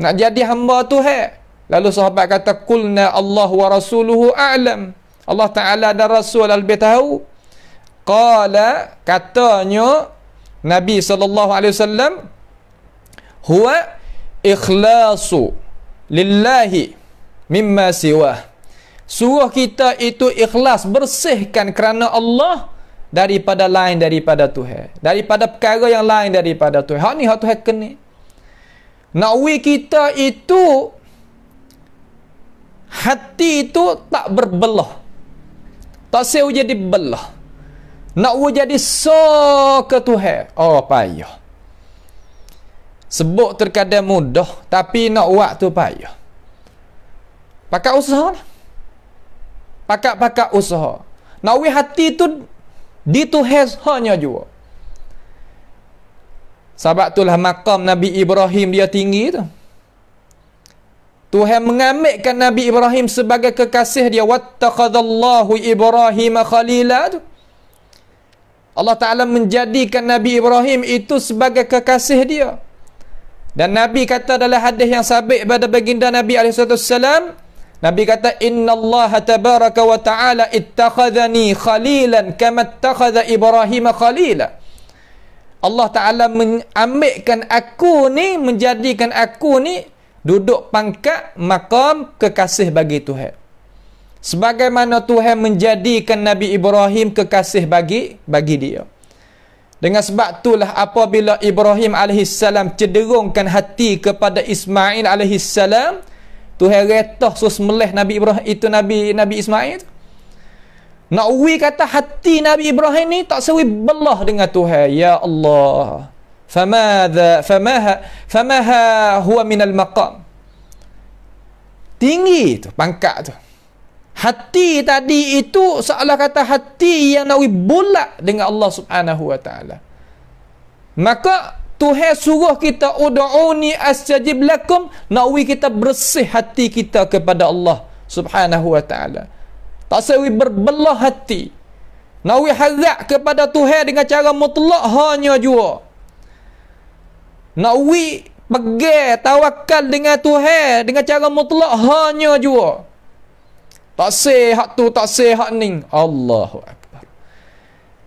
nak jadi hamba Tuhan lalu sahabat kata kulna Allah wa rasuluhu a'lam Allah ta'ala dan rasul lebih tahu qala katanya Nabi sallallahu alaihi wasallam huwa ikhlasu lillahi mimma siwa suruh kita itu ikhlas bersihkan kerana Allah daripada lain daripada Tuhan daripada perkara yang lain daripada Tuhan hak ni hak Tuhan kena nakwi kita itu hati itu tak berbelah tak sewa jadi belah nak jadi so ke Tuhan oh payah sebut terkadang mudah tapi nak wak tu payah pakai usaha lah pakat-pakat usaha. Nawi hati tu has hanya jua. Sebab itulah makam Nabi Ibrahim dia tinggi tu. Tuhan mengambilkan Nabi Ibrahim sebagai kekasih dia. Wattakadallahu Ibrahim khalila tu. Allah Ta'ala menjadikan Nabi Ibrahim itu sebagai kekasih dia. Dan Nabi kata dalam hadis yang sabit pada baginda Nabi alaihi Nabi kata inna Allah tabaraka wa ta'ala ittakhadhani khalilan kama ittakhadha Ibrahim khalila. Allah Ta'ala mengambilkan aku ni, menjadikan aku ni duduk pangkat makam kekasih bagi Tuhan. Sebagaimana Tuhan menjadikan Nabi Ibrahim kekasih bagi bagi dia. Dengan sebab itulah apabila Ibrahim alaihissalam cederungkan hati kepada Ismail alaihissalam, Tuhan retah sus meleh Nabi Ibrahim itu Nabi Nabi Ismail tu. Nak ui kata hati Nabi Ibrahim ni tak sewi belah dengan Tuhan. Ya Allah. Famadha famaha famaha huwa min al maqam. Tinggi tu pangkat tu. Hati tadi itu seolah kata hati yang nak bulat dengan Allah Subhanahu wa taala. Maka Tuhan suruh kita ud'uni astajib lakum nawi kita bersih hati kita kepada Allah subhanahu wa taala tak sewi berbelah hati nawi harap kepada Tuhan dengan cara mutlak hanya jua nawi pergi tawakal dengan Tuhan dengan cara mutlak hanya jua tak sehat tu tak sehat ni Allahu akbar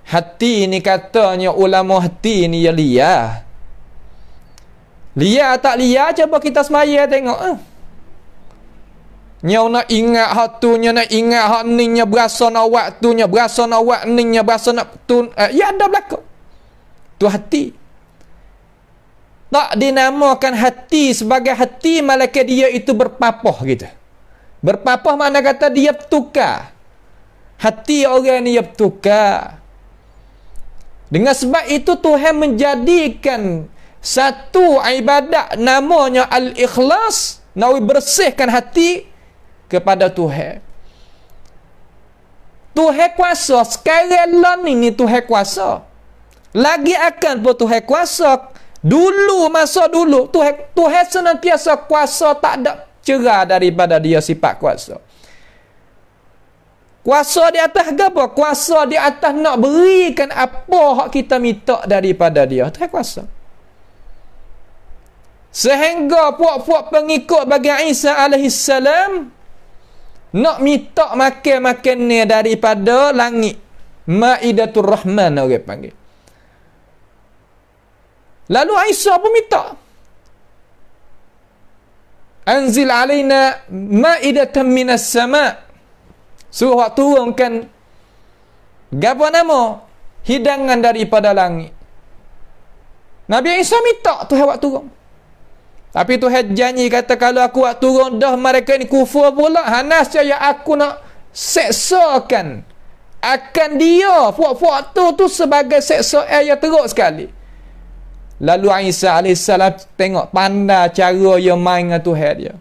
hati ni katanya ulama hati ni ya Liar tak liar Cuba kita semaya tengok eh. Nyau nak ingat hatunya, nak ingat hak ni berasa nak waktu Nyau berasa nak waktu Nyau berasa nak tun. eh, Ya ada belakang Tu hati Tak dinamakan hati Sebagai hati Malaikat dia itu berpapah gitu Berpapah mana kata dia bertukar Hati orang ni dia bertukar dengan sebab itu Tuhan menjadikan satu ibadat namanya al-ikhlas, nak bersihkan hati kepada Tuhan. Tuhan kuasa sekarang ini lah Tuhan kuasa. Lagi akan pun Tuhan kuasa. Dulu masa dulu Tuhan Tuhan senantiasa kuasa tak ada cerah daripada dia sifat kuasa. Kuasa di atas apa? Kuasa di atas nak berikan apa hak kita minta daripada dia. Tuhan kuasa. Sehingga puak-puak pengikut bagi Isa alaihi salam nak minta makan-makan ni daripada langit. Maidatul Rahman orang panggil. Lalu Isa pun minta. Anzil alaina maidatan minas sama. Suruh waktu orang kan, gapo nama hidangan daripada langit. Nabi Isa minta tu waktu turun. Tapi Tuhan janji kata kalau aku buat turun dah mereka ni kufur pula. Hanas saya aku nak seksakan akan dia puak-puak tu tu sebagai seksa air yang teruk sekali. Lalu Aisyah AS tengok pandai cara yang main dengan Tuhan dia.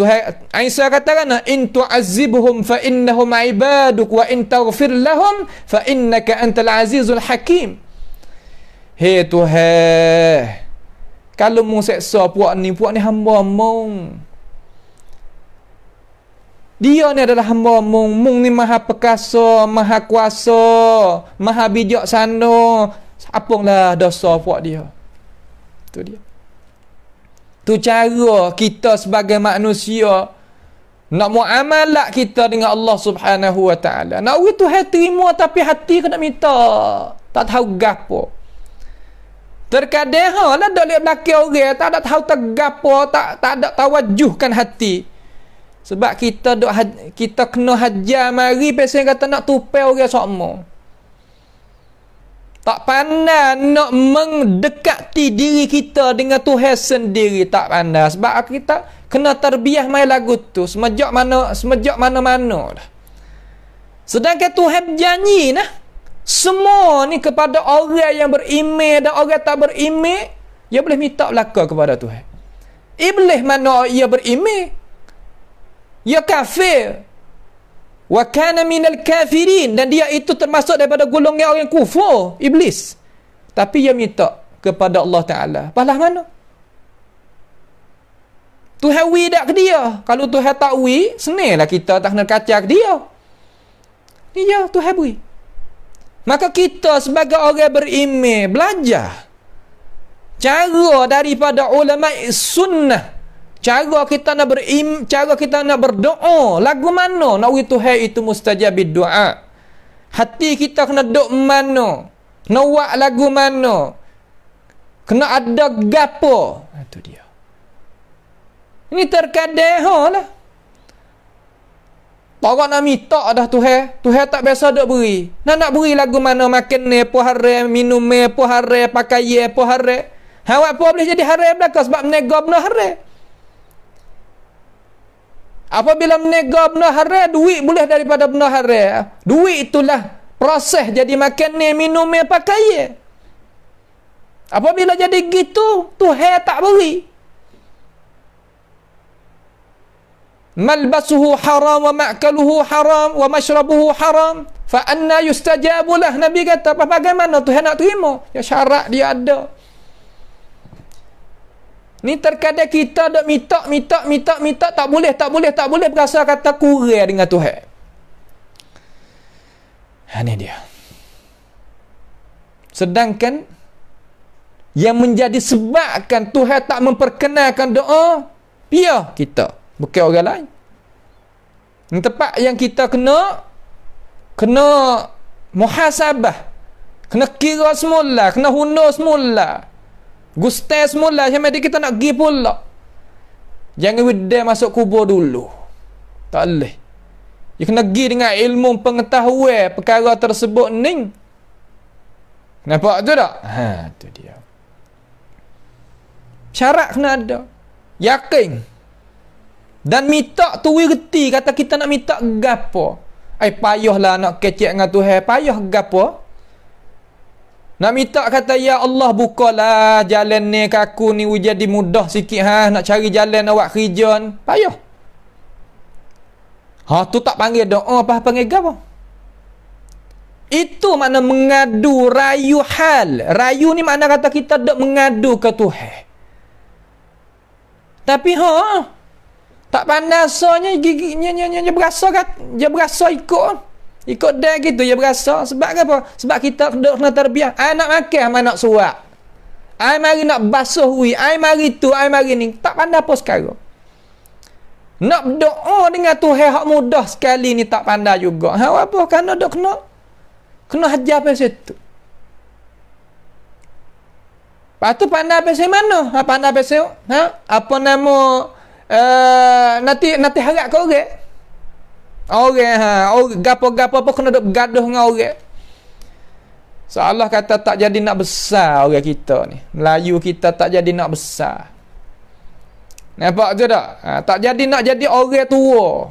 Tuhan Isa kata kan in tu'azzibhum fa innahum ibaduk wa in taghfir lahum fa innaka antal azizul hakim. Hei Tuhan, kalau mu seksa puak ni puak ni hamba mung, dia ni adalah hamba mung. Mung ni maha perkasa maha kuasa maha bijak sana apunglah dosa puak dia tu dia tu cara kita sebagai manusia nak muamalat kita dengan Allah Subhanahu wa taala. Nak uri tu hati terima tapi hati kena minta. Tak tahu gapo. Terkadang ha lah dak lihat belaka orang tak ada tahu tergapo tak tak ada tawajuhkan hati. Sebab kita dak kita kena hajar mari pesen kata nak tupai orang sokmo. Tak pandai nak mendekati diri kita dengan Tuhan sendiri tak pandai sebab kita kena terbiah mai lagu tu semenjak mana semenjak mana-mana Sedangkan Tuhan janji nah semua ni kepada orang yang berimeh dan orang tak berimeh, dia boleh minta belaka kepada Tuhan. Iblis mana ia berimeh? Ia kafir. Wa kana minal kafirin dan dia itu termasuk daripada golongan orang kufur, iblis. Tapi ia minta kepada Allah Taala. Pahlah mana? Tuhan wi dak ke dia? Kalau Tuhan tak wi, senilah kita tak kena kacau dia. Ni ya Tuhan beri. Maka kita sebagai orang berimeh belajar cara daripada ulama sunnah cara kita nak berim cara kita nak berdoa lagu mana nak wi tuhan itu mustajab doa hati kita kena dok mana nak lagu mana kena ada gapo itu dia ini terkadeh, ha lah Bawa nak minta dah tu hai. Tu hai tak biasa duk beri. Nak nak beri lagu mana makan ni, puh hari, minum ni, puh hari, pakai ye puh hari. Awak pun boleh jadi hari belakang sebab menegak benda hari. Apabila menegak benda hari, duit boleh daripada benda hari. Duit itulah proses jadi makan ni, minum ni, pakai ye. Apabila jadi gitu, tu hai tak beri. malbasuhu haram wa ma'kaluhu haram wa mashrabuhu haram fa anna yustajabulah nabi kata apa bagaimana tuhan nak terima ya syarat dia ada ni terkadang kita dok minta minta minta minta tak boleh tak boleh tak boleh berasa kata kurang dengan tuhan ha ni dia sedangkan yang menjadi sebabkan Tuhan tak memperkenalkan doa pia kita bukan orang lain yang tempat yang kita kena kena muhasabah kena kira semula kena hundur semula gustai semula yang mana kita nak pergi pula jangan berdua masuk kubur dulu tak boleh dia kena pergi dengan ilmu pengetahuan perkara tersebut ni nampak tu tak? ha tu dia syarat kena ada yakin dan minta tu wirti kata kita nak minta gapo. Ai payahlah nak kecek dengan Tuhan, payah gapo. Nak minta kata ya Allah bukalah jalan ni ke aku ni ujar di mudah sikit ha nak cari jalan awak kerjaan, payah. Ha tu tak panggil doa oh, apa panggil gapo. Itu makna mengadu rayu hal. Rayu ni makna kata kita dok mengadu ke Tuhan. Tapi ha, tak pandai asalnya giginya dia, dia, berasa kat dia berasa ikut ikut dia gitu dia berasa sebab apa sebab kita dok kena terbiah anak nak makan mana nak suap ai mari nak basuh ui ai mari tu ai mari ni tak pandai apa sekarang nak doa oh, dengan Tuhan hak mudah sekali ni tak pandai juga ha apa kena dok, kena kena hajar pasal situ Lepas tu pandai pasal mana? Apa ha, pandai pasal? Ha? Apa nama? Eh, nanti nanti harap kau orang. Orang ha, gapo-gapo pun kena duk gaduh dengan orang. So Allah kata tak jadi nak besar orang kita ni. Melayu kita tak jadi nak besar. Nampak tu tak? Ha, tak jadi nak jadi orang tua.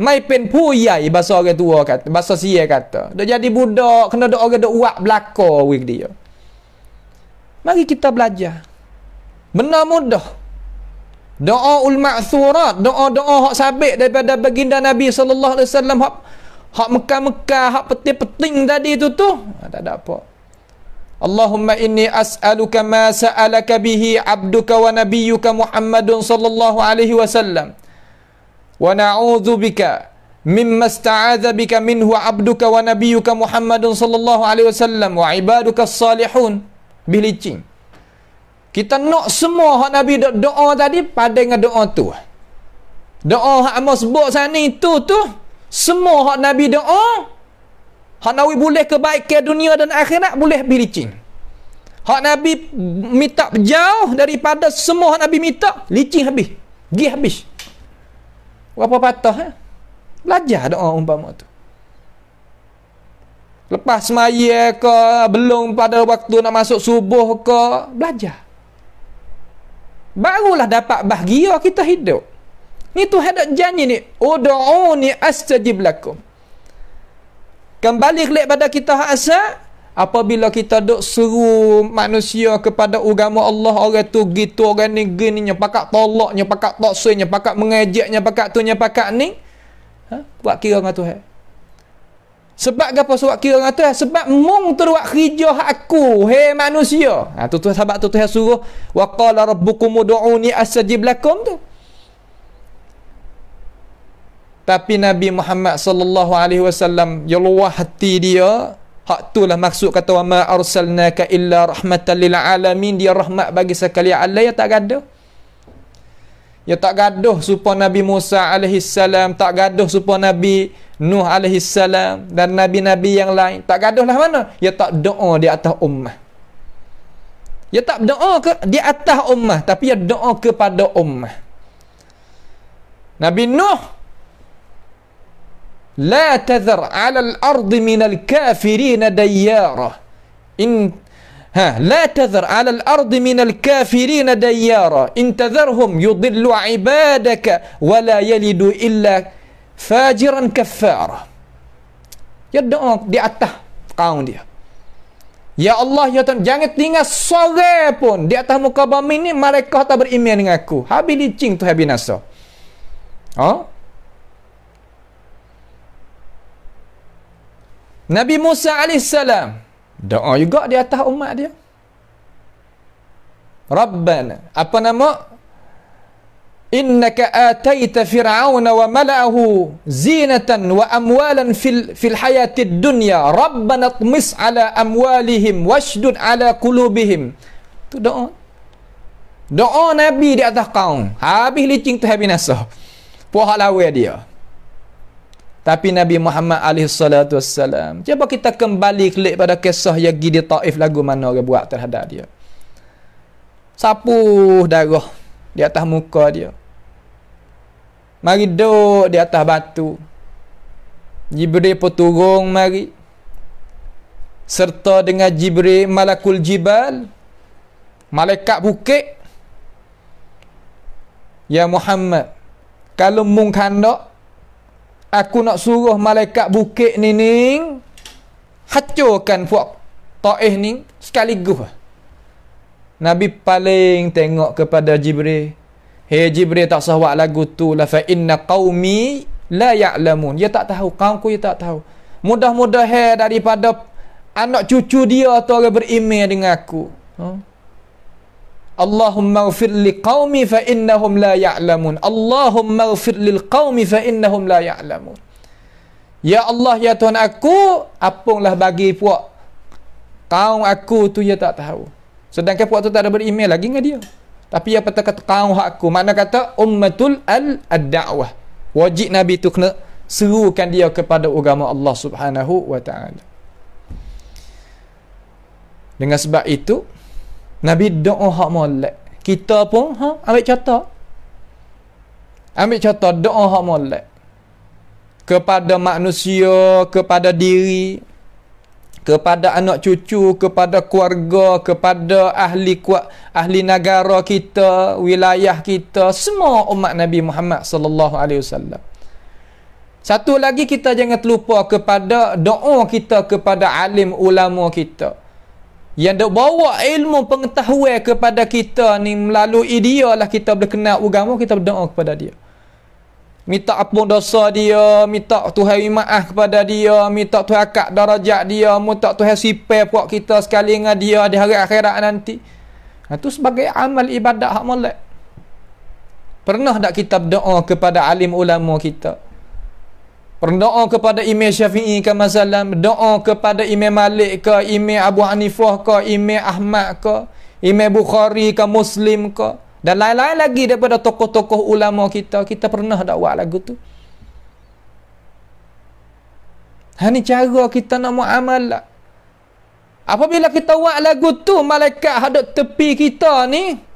Mai pen puyai bahasa orang tua kata, bahasa sia kata. Dak jadi budak, kena dak orang dak uak belaka wig dia. Mari kita belajar. Benar mudah. Doa ul-ma'thurat, doa-doa hak sabit daripada baginda Nabi sallallahu alaihi wasallam hak hak mekah-mekah, hak peting-peting tadi tu tu. Ha, tak ada apa. Allahumma inni as'aluka ma sa'alaka bihi 'abduka wa nabiyyuka Muhammadun sallallahu alaihi wasallam. Wa na'udzu bika mimma ista'adha bika minhu 'abduka wa nabiyyuka Muhammadun sallallahu alaihi wasallam wa 'ibaduka as-salihun bilicin. Kita nak semua hak Nabi dok doa tadi pada dengan doa tu. Doa hak Amos sebut sana itu tu semua hak Nabi doa hak Nabi boleh kebaik ke dunia dan akhirat boleh bilicin. Hak Nabi minta jauh daripada semua hak Nabi minta licin habis. Gi habis. Apa patah eh? Belajar doa umpama tu. Lepas semaya ke, belum pada waktu nak masuk subuh ke, belajar barulah dapat bahagia kita hidup ni tu hadat janji ni udu'uni astajib lakum kembali kelihatan pada kita asa apabila kita duk seru manusia kepada agama Allah orang tu gitu orang ni gini gininya pakat tolaknya pakat toksinya pakat mengejeknya pakat tunya pakat ni ha? buat kira dengan Tuhan sebab apa suat kira dengan Tuhan? Sebab mung teruak hijau aku, hei manusia. Ha, tu Tuhan sahabat tu Tuhan suruh. Wa qala rabbukum asajib lakum tu. Tapi Nabi Muhammad sallallahu alaihi wasallam ya luah hati dia, hak lah maksud kata wa ma arsalnaka illa rahmatan lil dia rahmat bagi sekalian allah ya tak ada. Ya tak gaduh supaya Nabi Musa AS, tak gaduh supaya Nabi Nuh AS dan Nabi-Nabi yang lain. Tak gaduhlah mana? Ya tak doa di atas ummah. Ya tak doa ke di atas ummah, tapi ya doa kepada ummah. Nabi Nuh, La tazar ala al-ardi minal kafirina dayyara. In ها لا تذر على الأرض من الكافرين ديارا إن تذرهم يضل عبادك ولا يلد إلا فاجرا كفارا Ya doa di atas kaum dia. Ya Allah, ya Tuhan, jangan tinggal sore pun di atas muka bumi ni mereka tak beriman dengan aku. Habis dicing tu habis nasa. Ha? Nabi Musa alaihissalam doa juga di atas umat dia Rabbana apa nama innaka ataita Fir'aun wa mala'ahu zinatan wa amwalan fil fil hayatid dunya rabbana tmis ala amwalihim washdud ala qulubihim tu doa doa nabi di atas kaum habis licin tu habis nasah puah lawa dia tapi Nabi Muhammad alaihissalatu wassalam. Cuba kita kembali klik pada kisah yang gidi taif lagu mana orang buat terhadap dia. Sapu darah di atas muka dia. Mari duduk di atas batu. Jibril pun turun mari. Serta dengan Jibril malakul jibal. Malaikat bukit. Ya Muhammad. Kalau mungkandak aku nak suruh malaikat bukit ni ni hancurkan puak ta'ih ni sekaligus Nabi paling tengok kepada Jibril Hei Jibril tak sahwat lagu tu la fa inna qaumi la ya'lamun dia tak tahu kaumku dia tak tahu mudah-mudahan mudah daripada anak cucu dia atau orang berimeh dengan aku huh? Hmm? Allahumma ufir li qawmi fa innahum la ya'lamun. Allahumma ufir li qawmi fa innahum la ya'lamun. Ya Allah, ya Tuhan aku, apunglah bagi puak. kau aku tu ya tak tahu. Sedangkan puak tu tak ada beri lagi dengan dia. Tapi yang kata kau hak aku. Mana kata, ummatul al-da'wah. Wajib Nabi tu kena serukan dia kepada agama Allah subhanahu wa ta'ala. Dengan sebab itu, Nabi doa hak molek. Kita pun ha ambil contoh. Ambil contoh doa hak molek. Kepada manusia, kepada diri, kepada anak cucu, kepada keluarga, kepada ahli kuat, ahli negara kita, wilayah kita, semua umat Nabi Muhammad sallallahu alaihi wasallam. Satu lagi kita jangan terlupa kepada doa kita kepada alim ulama kita yang dah bawa ilmu pengetahuan kepada kita ni melalui dia lah kita berkenal agama kita berdoa kepada dia minta ampun dosa dia minta Tuhan maaf kepada dia minta Tuhan akak darajat dia minta Tuhan sipai puak kita sekali dengan dia di hari akhirat nanti itu ha, nah, sebagai amal ibadat hak molek pernah tak kita berdoa kepada alim ulama kita berdoa kepada Imam Syafi'i ke masalam doa kepada Imam Malik ke Imam Abu Hanifah ke Imam Ahmad ke Imam Bukhari ke Muslim ke dan lain-lain lagi daripada tokoh-tokoh ulama kita kita pernah dakwah lagu tu ini ha, cara kita nak muamal lah. apabila kita buat lagu tu malaikat hadap tepi kita ni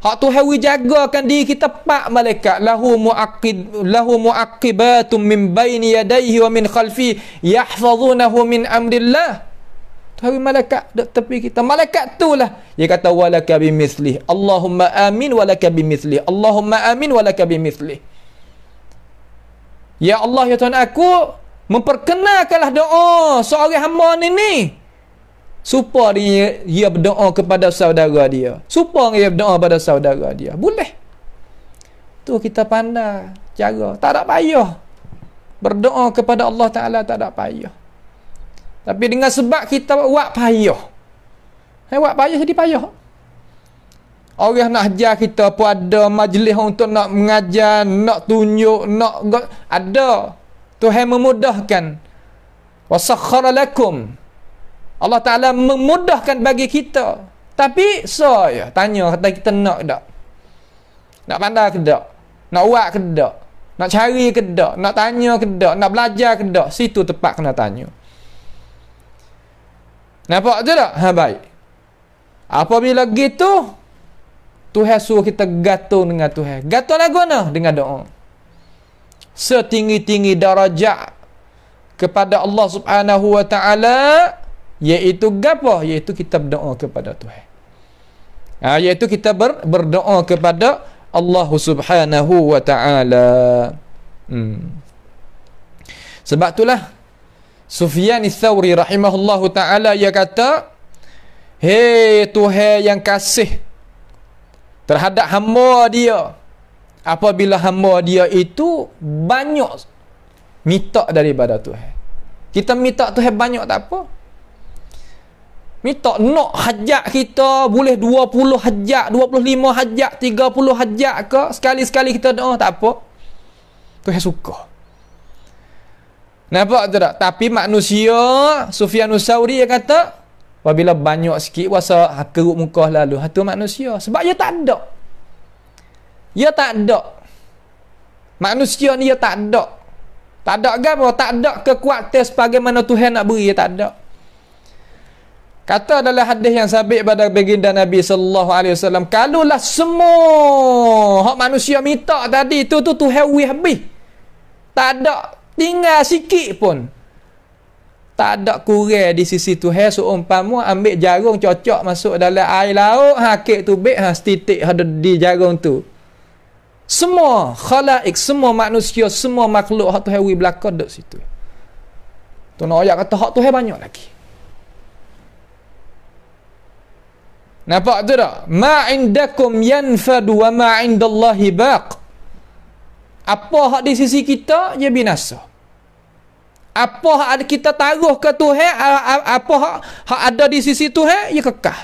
Hak tu hawi kan diri kita pak malaikat lahu muaqqid lahu muaqqibatun min baini yadayhi wa min khalfi yahfazunahu min amrillah. Tu hawi malaikat dak tepi kita. Malaikat tu lah. dia kata walaka bimithlih. Allahumma amin walaka bimithlih. Allahumma amin walaka bimithlih. Ya Allah ya Tuhan aku memperkenalkanlah doa seorang hamba ni ni. Supaya dia, dia berdoa kepada saudara dia. Supaya dia berdoa kepada saudara dia. Boleh. Tu kita pandai cara. Tak ada payah. Berdoa kepada Allah Ta'ala tak ada payah. Tapi dengan sebab kita buat payah. Hei, eh, buat payah jadi payah. Orang nak ajar kita pun ada majlis untuk nak mengajar, nak tunjuk, nak... Ada. Tuhan memudahkan. Wasakhara lakum. Allah Ta'ala memudahkan bagi kita. Tapi, so ya, tanya kata kita nak ke tak? Nak pandai ke tak? Nak uat ke tak? Nak cari ke tak? Nak tanya ke tak? Nak belajar ke tak? Situ tepat kena tanya. Nampak tu tak? Ha, baik. Apabila gitu, Tuhan suruh kita gantung dengan Tuhan. Gantung lagu mana? Dengan doa. Setinggi-tinggi darajat kepada Allah Subhanahu Wa Taala, iaitu gapo iaitu kita berdoa kepada Tuhan ha, iaitu kita ber, berdoa kepada Allah Subhanahu wa taala hmm. sebab itulah Sufyan ats-Tsauri rahimahullahu taala ia kata hey Tuhan yang kasih terhadap hamba dia apabila hamba dia itu banyak minta daripada Tuhan kita minta Tuhan banyak tak apa Minta nak hajat kita boleh 20 hajat, 25 hajat, 30 hajat ke sekali-sekali kita doa oh, tak apa. Tu yang suka. Nampak tu tak? Tapi manusia Sufyan Usauri yang kata apabila banyak sikit wasa ha, keruk muka lalu hatu manusia sebab dia tak ada. Dia tak ada. Manusia ni dia tak ada. Tak ada gapo, tak ada kekuatan sebagaimana Tuhan nak beri dia tak ada. Kata adalah hadis yang sabit pada baginda Nabi sallallahu alaihi wasallam, kalaulah semua hak manusia minta tadi tu tu tu hawi habis. Tak ada tinggal sikit pun. Tak ada kurang di sisi Tuhan seumpama so, ambil jarum cocok masuk dalam air laut, hakik tu bek ha titik ada di jarum tu. Semua khalaik, semua manusia, semua makhluk hak tu hawi belaka duk situ. Tu nak ayat kata hak tu banyak lagi. Nampak tu tak? Ma indakum yanfadu wa ma indallahi baq. Apa hak di sisi kita dia ya binasa. Apa hak kita taruh ke Tuhan, apa hak, hak ada di sisi Tuhan, ia ya kekal.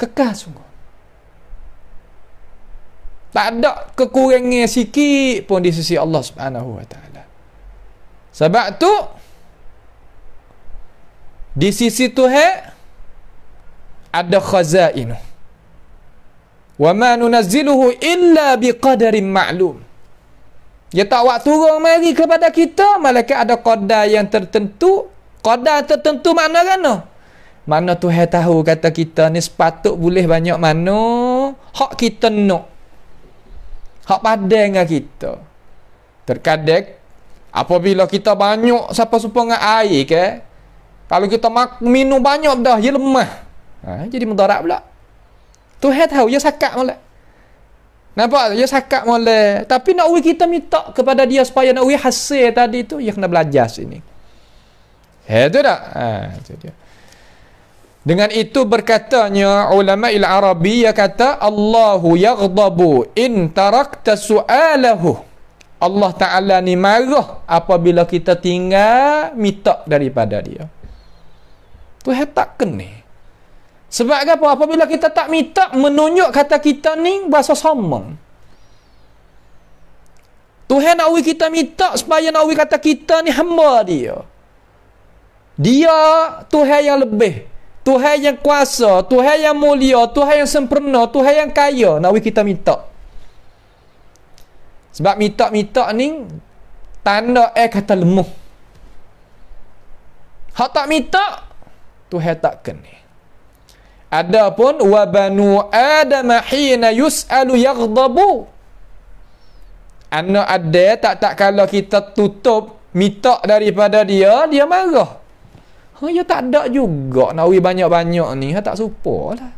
Kekal sungguh. Tak ada kekurangan sikit pun di sisi Allah Subhanahu Wa Taala. Sebab tu di sisi Tuhan ada khazainu. Wa ma nunazziluhu illa biqadarin ma'lum. Ya tak wak turun mari kepada kita malaikat ada qadar yang tertentu. Qadar tertentu makna kena? Mana Tuhan tahu kata kita ni sepatut boleh banyak mana hak kita nak. Hak padan dengan kita. Terkadang apabila kita banyak siapa-siapa dengan air ke, kalau kita minum banyak dah, ia lemah. Ha, jadi mendarat pula. Tuhan tahu, ia sakat malah. Nampak? Ia sakat malah. Tapi nak uji kita minta kepada dia supaya nak uji hasil tadi tu, ia kena belajar sini. Ya, itu tak? Ha, itu dia. Dengan itu berkatanya ulama al-Arabi ya kata Allahu yaghdabu in tarakta su'alahu. Allah Taala ni marah apabila kita tinggal mitak daripada dia. Tuhan tak kena. Sebab apa? Apabila kita tak minta, menunjuk kata kita ni berasa sombong. Tuhan nak uji kita minta supaya nak uji kata kita ni hamba dia. Dia Tuhan yang lebih. Tuhan yang kuasa. Tuhan yang mulia. Tuhan yang sempurna. Tuhan yang kaya. Nak uji kita minta. Sebab minta-minta ni tanda eh kata lemuh. Hak tak minta, Tuhan tak kena. Adapun wa banu adam hina yusalu yaghdabu. Anak ada tak tak kalau kita tutup minta daripada dia dia marah. Ha ya tak ada juga nak wi banyak-banyak ni ha tak supalah.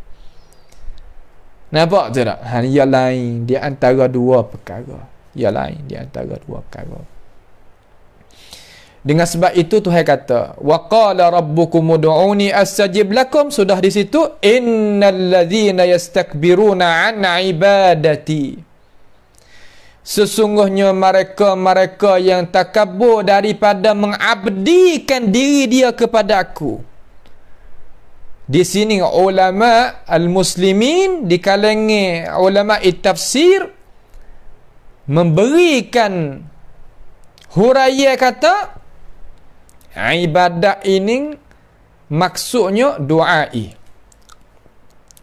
Nampak tak? Ha ya lain di antara dua perkara. Ya lain di antara dua perkara. Dengan sebab itu Tuhan kata, "Wa qala rabbukum ud'uni astajib lakum." Sudah di situ, "Innal ladzina yastakbiruna 'an 'ibadati." Sesungguhnya mereka-mereka yang takabur daripada mengabdikan diri dia kepada aku. Di sini ulama al-muslimin di kalangan ulama tafsir memberikan huraian kata Ha, ibadat ini maksudnya doa.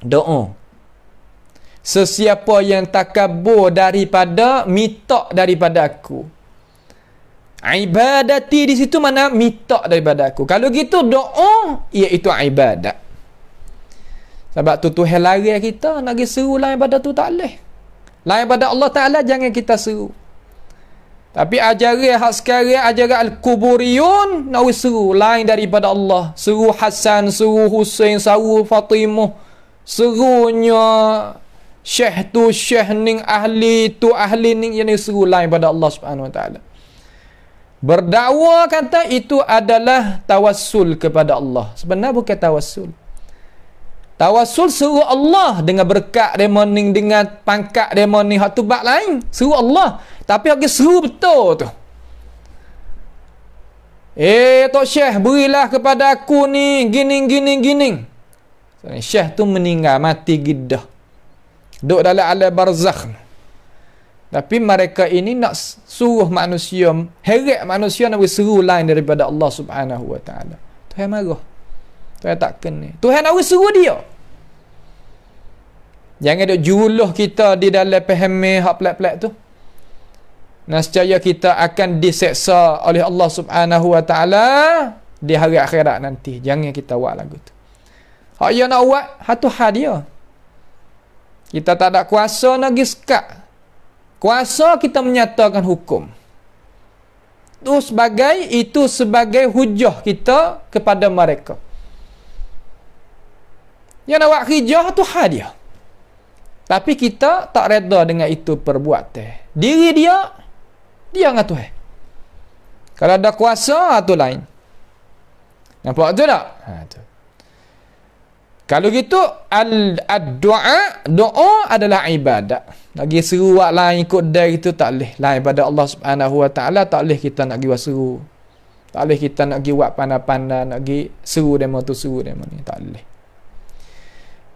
Doa. Sesiapa yang takabur daripada, minta daripada aku. Ha, ibadati di situ mana minta daripada aku. Kalau gitu doa iaitu ibadat. Sebab tu tu lari kita nak pergi seru lain pada tu tak boleh. Lain pada Allah Ta'ala jangan kita seru. Tapi ajaran hak sekarang ajaran al-kuburiyun nak seru lain daripada Allah. Seru Hasan, seru Hussein, seru Fatimah. Serunya Syekh tu Syekh ning ahli tu ahli ning yang seru lain pada Allah Subhanahu Wa Taala. Berdakwah kata itu adalah tawassul kepada Allah. Sebenarnya bukan tawassul. Tawasul suruh Allah dengan berkat dia ni dengan pangkat dia ni hak tu bab lain. Suruh Allah. Tapi okey suruh betul tu. Eh Tok Syekh berilah kepada aku ni gini gini gini. Syekh tu meninggal mati gidah. Duduk dalam alam barzakh. Tapi mereka ini nak suruh manusia, heret manusia nak suruh lain daripada Allah Subhanahu Wa Taala. Tu yang marah. Tuhan tak kena. Tuhan awak suruh dia. Jangan duk juluh kita di dalam pahami hak pelat-pelat tu. Nascaya kita akan diseksa oleh Allah Subhanahu Wa Taala di hari akhirat nanti. Jangan kita buat lagu tu. Hak yang nak buat, hak tu dia. Kita tak ada kuasa nak giskak. Kuasa kita menyatakan hukum. Tu sebagai itu sebagai hujah kita kepada mereka. Yang nak buat hijrah tu hadiah. Tapi kita tak reda dengan itu perbuatan. Diri dia, dia dengan Tuhan. Kalau ada kuasa, tu lain. Nampak tu tak? Ha, tu. Kalau gitu, al-doa, doa adalah ibadat. Lagi seru buat lain ikut dia itu tak boleh. Lain pada Allah Subhanahu Wa Taala tak boleh kita nak giwa seru. Tak boleh kita nak giwa pandai-pandai, nak gi seru demo tu seru demo ni. Tak boleh.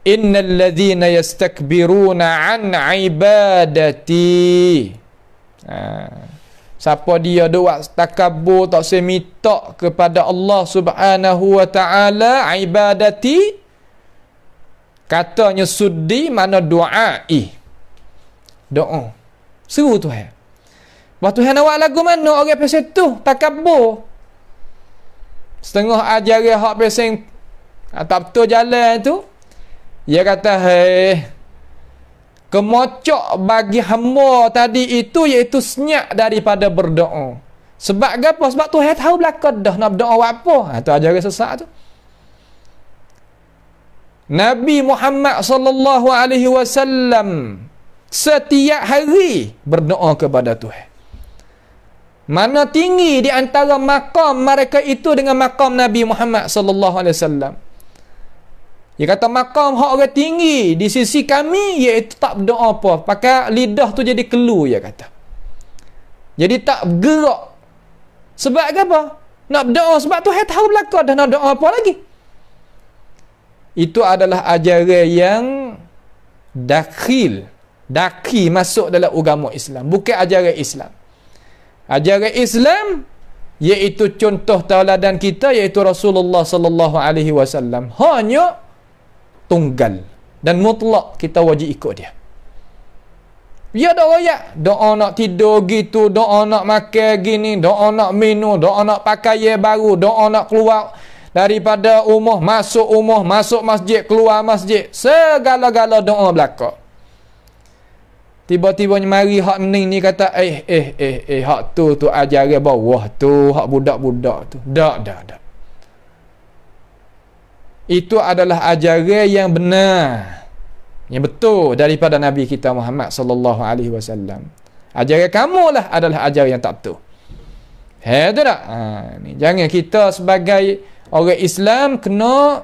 Innal ladhina yastakbiruna an ibadati. Ha. Siapa dia duk buat takabur tak seminta kepada Allah Subhanahu wa taala ibadati katanya suddi mana doa'i. Doa. Seru tu eh. Waktu hendak awak lagu mana orang pesen tu takabur. Setengah ajaran hak pesen ah, tak betul jalan tu. Dia kata, hei, kemocok bagi hamba tadi itu iaitu senyak daripada berdoa. Sebab apa? Sebab tu hei tahu belakang dah nak berdoa apa. Ha, tu ajar sesak tu. Nabi Muhammad sallallahu alaihi wasallam setiap hari berdoa kepada Tuhan. Mana tinggi di antara makam mereka itu dengan makam Nabi Muhammad sallallahu alaihi wasallam? Dia kata makam hak orang tinggi di sisi kami iaitu tak berdoa apa. Pakai lidah tu jadi kelu dia kata. Jadi tak gerak. Sebab apa? Nak berdoa sebab tu hai tahu belaka dah nak doa apa lagi. Itu adalah ajaran yang dakhil. Daki masuk dalam agama Islam. Bukan ajaran Islam. Ajaran Islam iaitu contoh tauladan kita iaitu Rasulullah sallallahu alaihi wasallam. Hanya tunggal dan mutlak kita wajib ikut dia Ya ada royak Doa nak tidur gitu Doa nak makan gini Doa nak minum Doa nak pakai yang baru Doa nak keluar Daripada rumah Masuk rumah Masuk masjid Keluar masjid Segala-gala doa belakang Tiba-tiba mari hak ni ni kata Eh eh eh eh Hak tu tu ajar bawah tu Hak budak-budak tu Tak tak tak itu adalah ajaran yang benar yang betul daripada Nabi kita Muhammad sallallahu alaihi wasallam. Ajaran kamu lah adalah ajaran yang tak betul. Ha tu tak? Ha, jangan kita sebagai orang Islam kena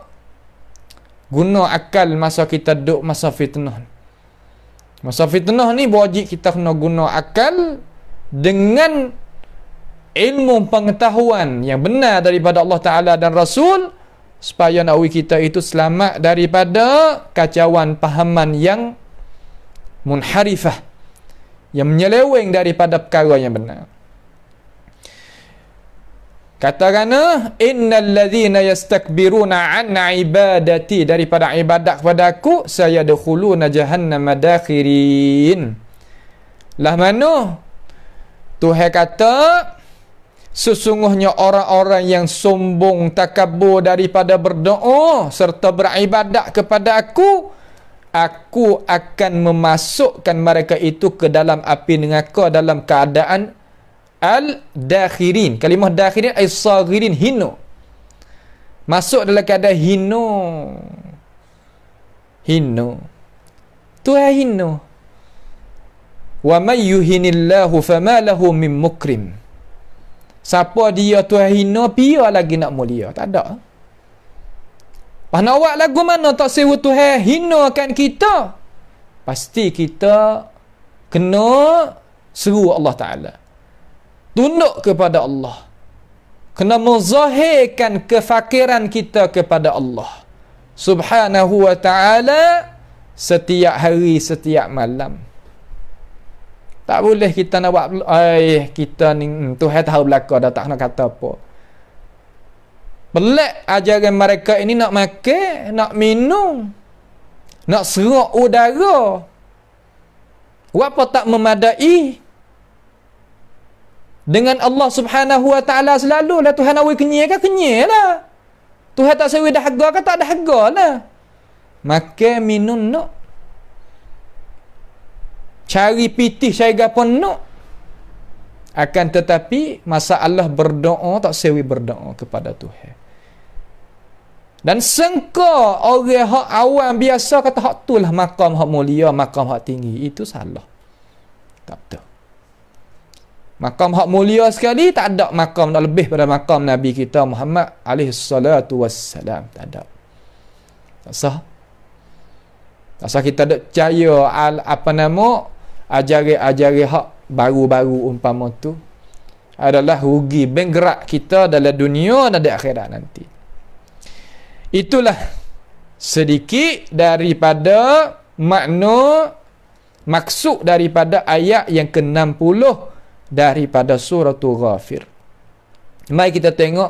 guna akal masa kita duduk masa fitnah. Masa fitnah ni wajib kita kena guna akal dengan ilmu pengetahuan yang benar daripada Allah Ta'ala dan Rasul supaya nawi kita itu selamat daripada kacauan pahaman yang munharifah yang menyeleweng daripada perkara yang benar kata kerana innal ladhina yastakbiruna an ibadati daripada ibadat kepada aku saya dakhuluna jahannam madakhirin lah mana Tuhan kata Sesungguhnya orang-orang yang sombong takabur daripada berdoa serta beribadat kepada aku aku akan memasukkan mereka itu ke dalam api neraka dalam keadaan al-dakhirin. Kalimah dakhirin ai saghirin hino. Masuk dalam keadaan hino. Hino. Tu hino. Wa may yuhinillahu min mukrim. Siapa dia tu hina, pia lagi nak mulia. Tak ada. Pahna awak lagu mana tak sewa tu hina kan kita? Pasti kita kena seru Allah Ta'ala. Tunduk kepada Allah. Kena menzahirkan kefakiran kita kepada Allah. Subhanahu wa ta'ala setiap hari, setiap malam. Tak boleh kita nak buat ai kita ni hmm, Tuhan tahu belaka dah tak nak kata apa. Pelik ajaran mereka ini nak makan, nak minum, nak serok udara. Apa tak memadai? Dengan Allah subhanahu wa ta'ala selalu lah Tuhan awal kenyai kan kenyai lah. Tuhan tak sewa dah harga kan tak ada harga lah. Makan, minum, nak cari pitih saya gapo nak akan tetapi masalah berdoa tak sewi berdoa kepada Tuhan dan sengka orang hak awam biasa kata hak tu lah makam hak mulia, makam hak tinggi. Itu salah. Tak betul. Makam hak mulia sekali tak ada makam nak lebih pada makam Nabi kita Muhammad alaihi salatu wassalam. Tak ada. Tak sah. Tak sah kita ada percaya al apa nama ajari-ajari hak baru-baru umpama tu adalah rugi bergerak kita dalam dunia dan di akhirat nanti. Itulah sedikit daripada makna maksud daripada ayat yang ke-60 daripada surah Ghafir. Mari kita tengok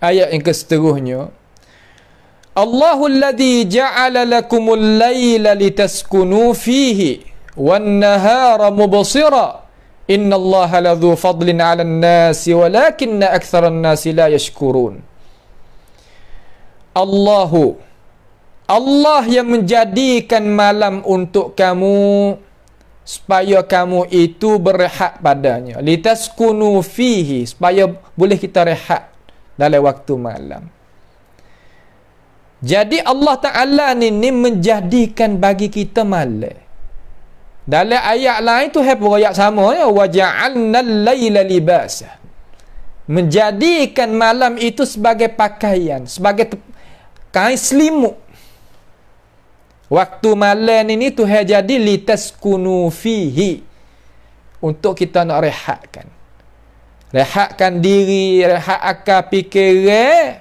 ayat yang ke seterusnya. Allahul ladzi ja'ala lakumul laila litaskunu fihi والنهار مبصرا إن الله لذو فضل على الناس ولكن أكثر الناس لا يشكرون الله Allah yang menjadikan malam untuk kamu supaya kamu itu berehat padanya. Litaskunu fihi supaya boleh kita rehat dalam waktu malam. Jadi Allah Taala ni menjadikan bagi kita malam. Dalam ayat lain tu hai berayat sama ya wa ja'alnal laila libasa. Menjadikan malam itu sebagai pakaian, sebagai kain selimut. Waktu malam ini tu hai jadi litaskunu fihi. Untuk kita nak rehatkan. Rehatkan diri, rehat akal fikiran.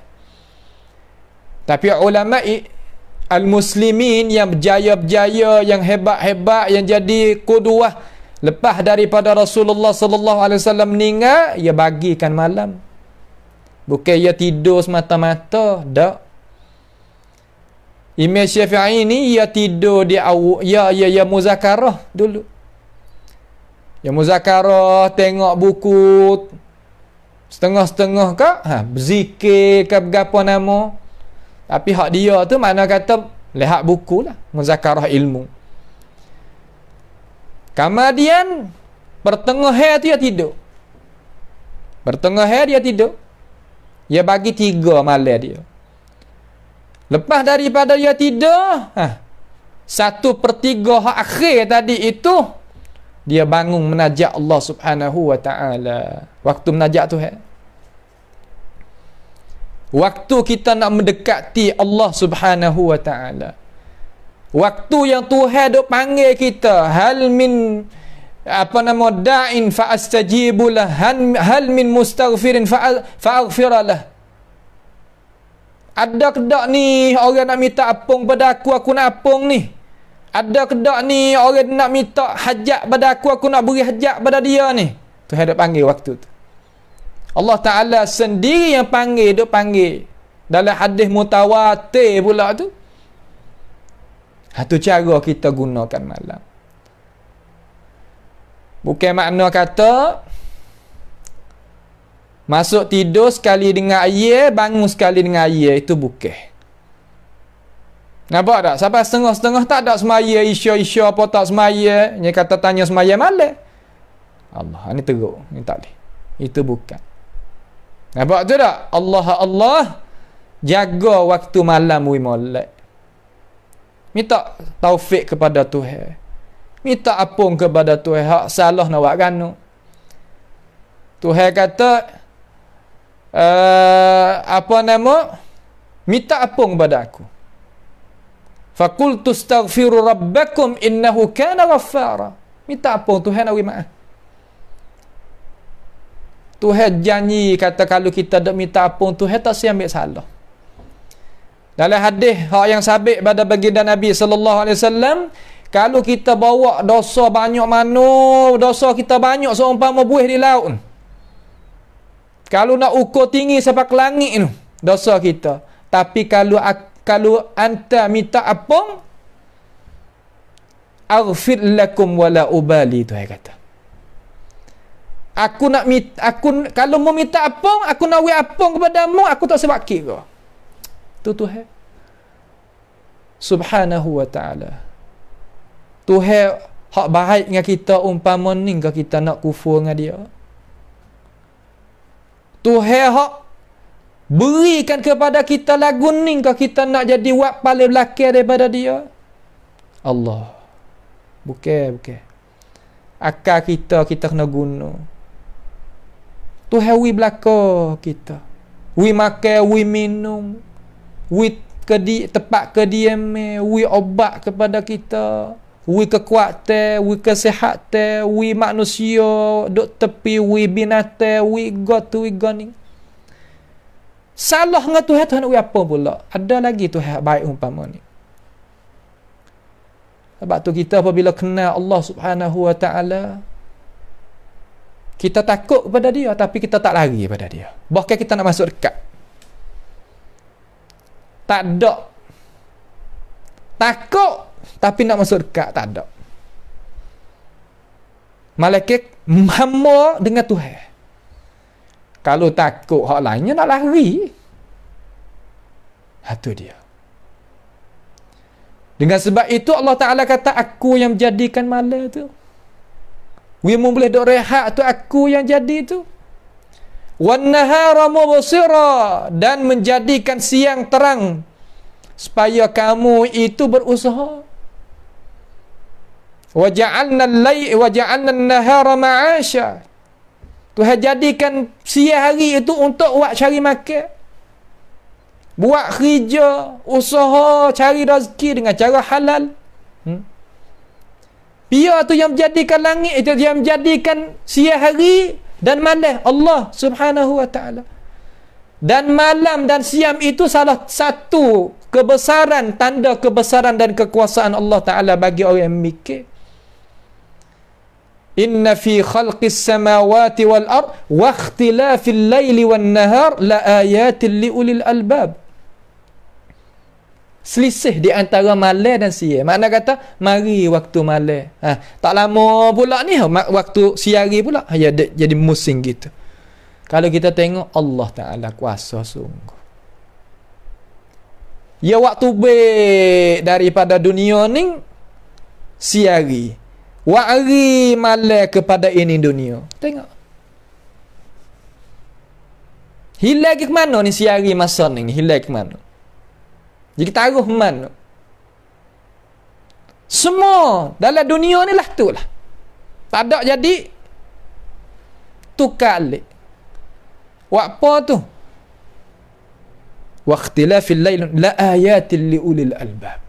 Tapi ulama Al-Muslimin yang berjaya-berjaya, yang hebat-hebat, yang jadi kuduah. Lepas daripada Rasulullah sallallahu alaihi wasallam meninggal, ia bagikan malam. Bukan ia tidur semata-mata, dak. imej Syafi'i ni ia tidur di awu, ya ya ya muzakarah dulu. Ya muzakarah, tengok buku setengah-setengah ke, ha, berzikir ke apa nama. Tapi hak dia tu mana kata lihat buku lah. Muzakarah ilmu. Kemudian pertengah hari dia tidur. Pertengah hari dia tidur. Dia bagi tiga malam dia. Lepas daripada dia tidur, ha, satu per tiga hak akhir tadi itu, dia bangun menajak Allah subhanahu wa ta'ala. Waktu menajak tu, ha, waktu kita nak mendekati Allah Subhanahu wa taala waktu yang Tuhan dok panggil kita hal min apa nama da'in fa astajibu lah, hal min mustaghfirin fa fa'afir lah. ada kedak ni orang nak minta apung pada aku aku nak apung ni ada kedak ni orang nak minta hajat pada aku aku nak beri hajat pada dia ni Tuhan dok panggil waktu tu Allah Ta'ala sendiri yang panggil, dia panggil. Dalam hadis mutawatir pula tu. Itu cara kita gunakan malam. Bukan makna kata, masuk tidur sekali dengan air, bangun sekali dengan air, itu bukan. Nampak tak? Sampai setengah-setengah tak ada semaya, isya-isya apa tak semaya. Ini kata tanya semaya malam. Allah, ini teruk. Ini tak boleh. Itu bukan. Nampak tu tak? Allah Allah jaga waktu malam wi molek. Minta taufik kepada Tuhan. Minta apung kepada Tuhan hak salah nak buat kanu. Tuhan kata uh, apa nama? Minta apung kepada aku. Fakultu staghfiru rabbakum innahu kana ghaffara. Minta apung Tuhan awi maaf. Tuhan janji kata kalau kita tak minta pun Tuhan tak siap ambil salah. Dalam hadis hak yang sabit pada baginda Nabi sallallahu alaihi wasallam, kalau kita bawa dosa banyak mano, dosa kita banyak seumpama buih di laut. Kalau nak ukur tinggi sampai ke langit tu dosa kita. Tapi kalau kalau anta minta apa? Aghfir lakum wala ubali tu ayat kata aku nak minta, aku kalau mau minta apa aku nak we apa kepada mu aku tak sebab ke kau tu tuhan subhanahu wa taala tuhan hak baik dengan kita umpama ninggal kita nak kufur dengan dia tuhan hak berikan kepada kita lagu ninggal kita nak jadi wak paling belakang daripada dia Allah bukan bukan akal kita kita kena guna Tu hewi belaka kita. Wi makan, wi minum, wi kedi tempat kediaman, wi obat kepada kita. Wi kekuatan, wi kesihatan, wi manusia, dok tepi wi binatang, wi got wi goni. Salah dengan Tuhan Tuhan nak apa pula? Ada lagi tu Tuhan baik umpama ni. Sebab tu kita apabila kenal Allah Subhanahu Wa Taala, kita takut kepada dia tapi kita tak lari kepada dia. Bahkan kita nak masuk dekat. Tak ada. Takut tapi nak masuk dekat tak ada. Malaikat hamba dengan Tuhan. Kalau takut hak lainnya nak lari. Itu ha, dia. Dengan sebab itu Allah Ta'ala kata aku yang menjadikan malaikat. tu. Wi mu boleh dok rehat tu aku yang jadi tu. Wan nahara mubsira dan menjadikan siang terang supaya kamu itu berusaha. Wa ja'alna al-layl wa ja'alna an-nahara ma'asha. Tuhan jadikan siang hari itu untuk buat cari makan. Buat kerja, usaha cari rezeki dengan cara halal. Biar tu yang menjadikan langit itu yang menjadikan siang hari dan malam Allah Subhanahu wa taala. Dan malam dan siang itu salah satu kebesaran tanda kebesaran dan kekuasaan Allah taala bagi orang yang mikir. Inna fi khalqis samawati wal ard wa ikhtilafil laili wan nahar la ayatin li ulil albab selisih di antara malai dan siang. Mana kata mari waktu malai. Ha, tak lama pula ni ha, waktu siang pula. Ha, jadi, jadi musim gitu. Kalau kita tengok Allah Taala kuasa sungguh. Ya waktu baik daripada dunia ni siang. Wari malai kepada ini dunia. Tengok. Hilang ke mana ni siari masa ni? Hilang ke mana? Jadi taruh man Semua dalam dunia ni lah tu lah. Tak ada jadi tukar alik. Wakpa tu? Waktilafil lail la ayatil liulil albab.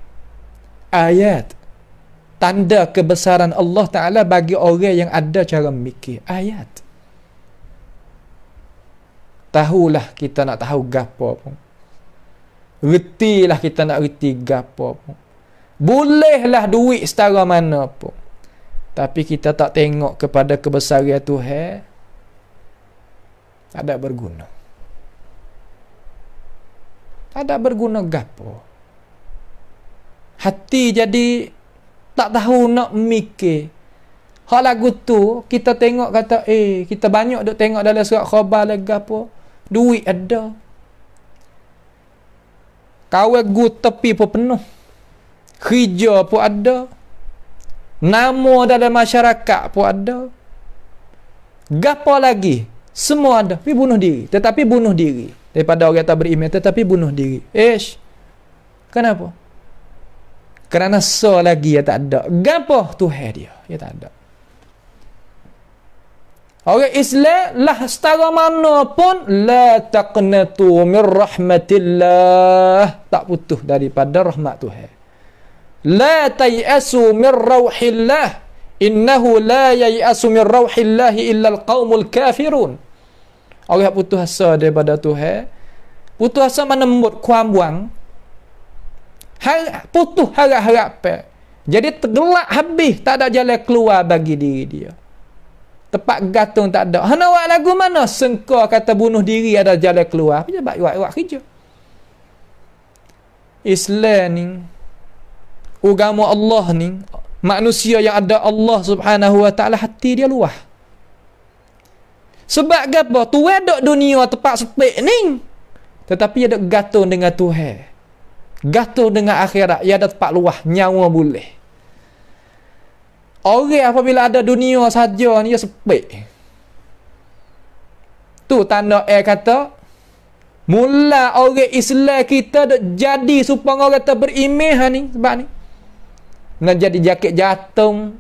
Ayat. Tanda kebesaran Allah Ta'ala bagi orang yang ada cara mikir. Ayat. Tahulah kita nak tahu gapa pun. Lah kita nak reti gapo pun. Bolehlah duit setara mana pun. Tapi kita tak tengok kepada kebesaran Tuhan. Tak ada berguna. Tak ada berguna gapo. Hati jadi tak tahu nak mikir. Hal lagu tu kita tengok kata eh kita banyak duk tengok dalam surat khabar lagi apa. Duit ada, Kawan gu tepi pun penuh. Hijau pun ada. Nama dalam masyarakat pun ada. Gapa lagi? Semua ada. Tapi bunuh diri. Tetapi bunuh diri. Daripada orang tak beriman. Tetapi bunuh diri. Ish. Kenapa? Kerana so lagi yang tak ada. Gapa tu hair dia? Yang tak ada. Orang Islam lah setara mana pun la taqnatu mir rahmatillah tak putus daripada rahmat Tuhan. La tayasu mir rauhillah innahu la yayasu mir rauhillah illa alqaumul kafirun. Orang yang putus asa daripada Tuhan, putus asa menembut kuam buang. Har- putus harap-harap. Jadi tergelak habis, tak ada jalan keluar bagi diri dia. Tempat gatung tak ada. Hana buat lagu mana? Sengkau kata bunuh diri ada jalan keluar. Apa sebab buat buat kerja? Islam ni agama Allah ni manusia yang ada Allah Subhanahu wa taala hati dia luah. Sebab apa? Tuhan dok dunia tempat sepek ni. Tetapi ada gatung dengan Tuhan. gatung dengan akhirat, Ya ada tempat luah nyawa boleh. Orang apabila ada dunia saja ni dia sepik. Tu tanda air kata mula orang Islam kita dok jadi supaya orang kata berimeh ni sebab ni. Nak jadi jaket jatuh.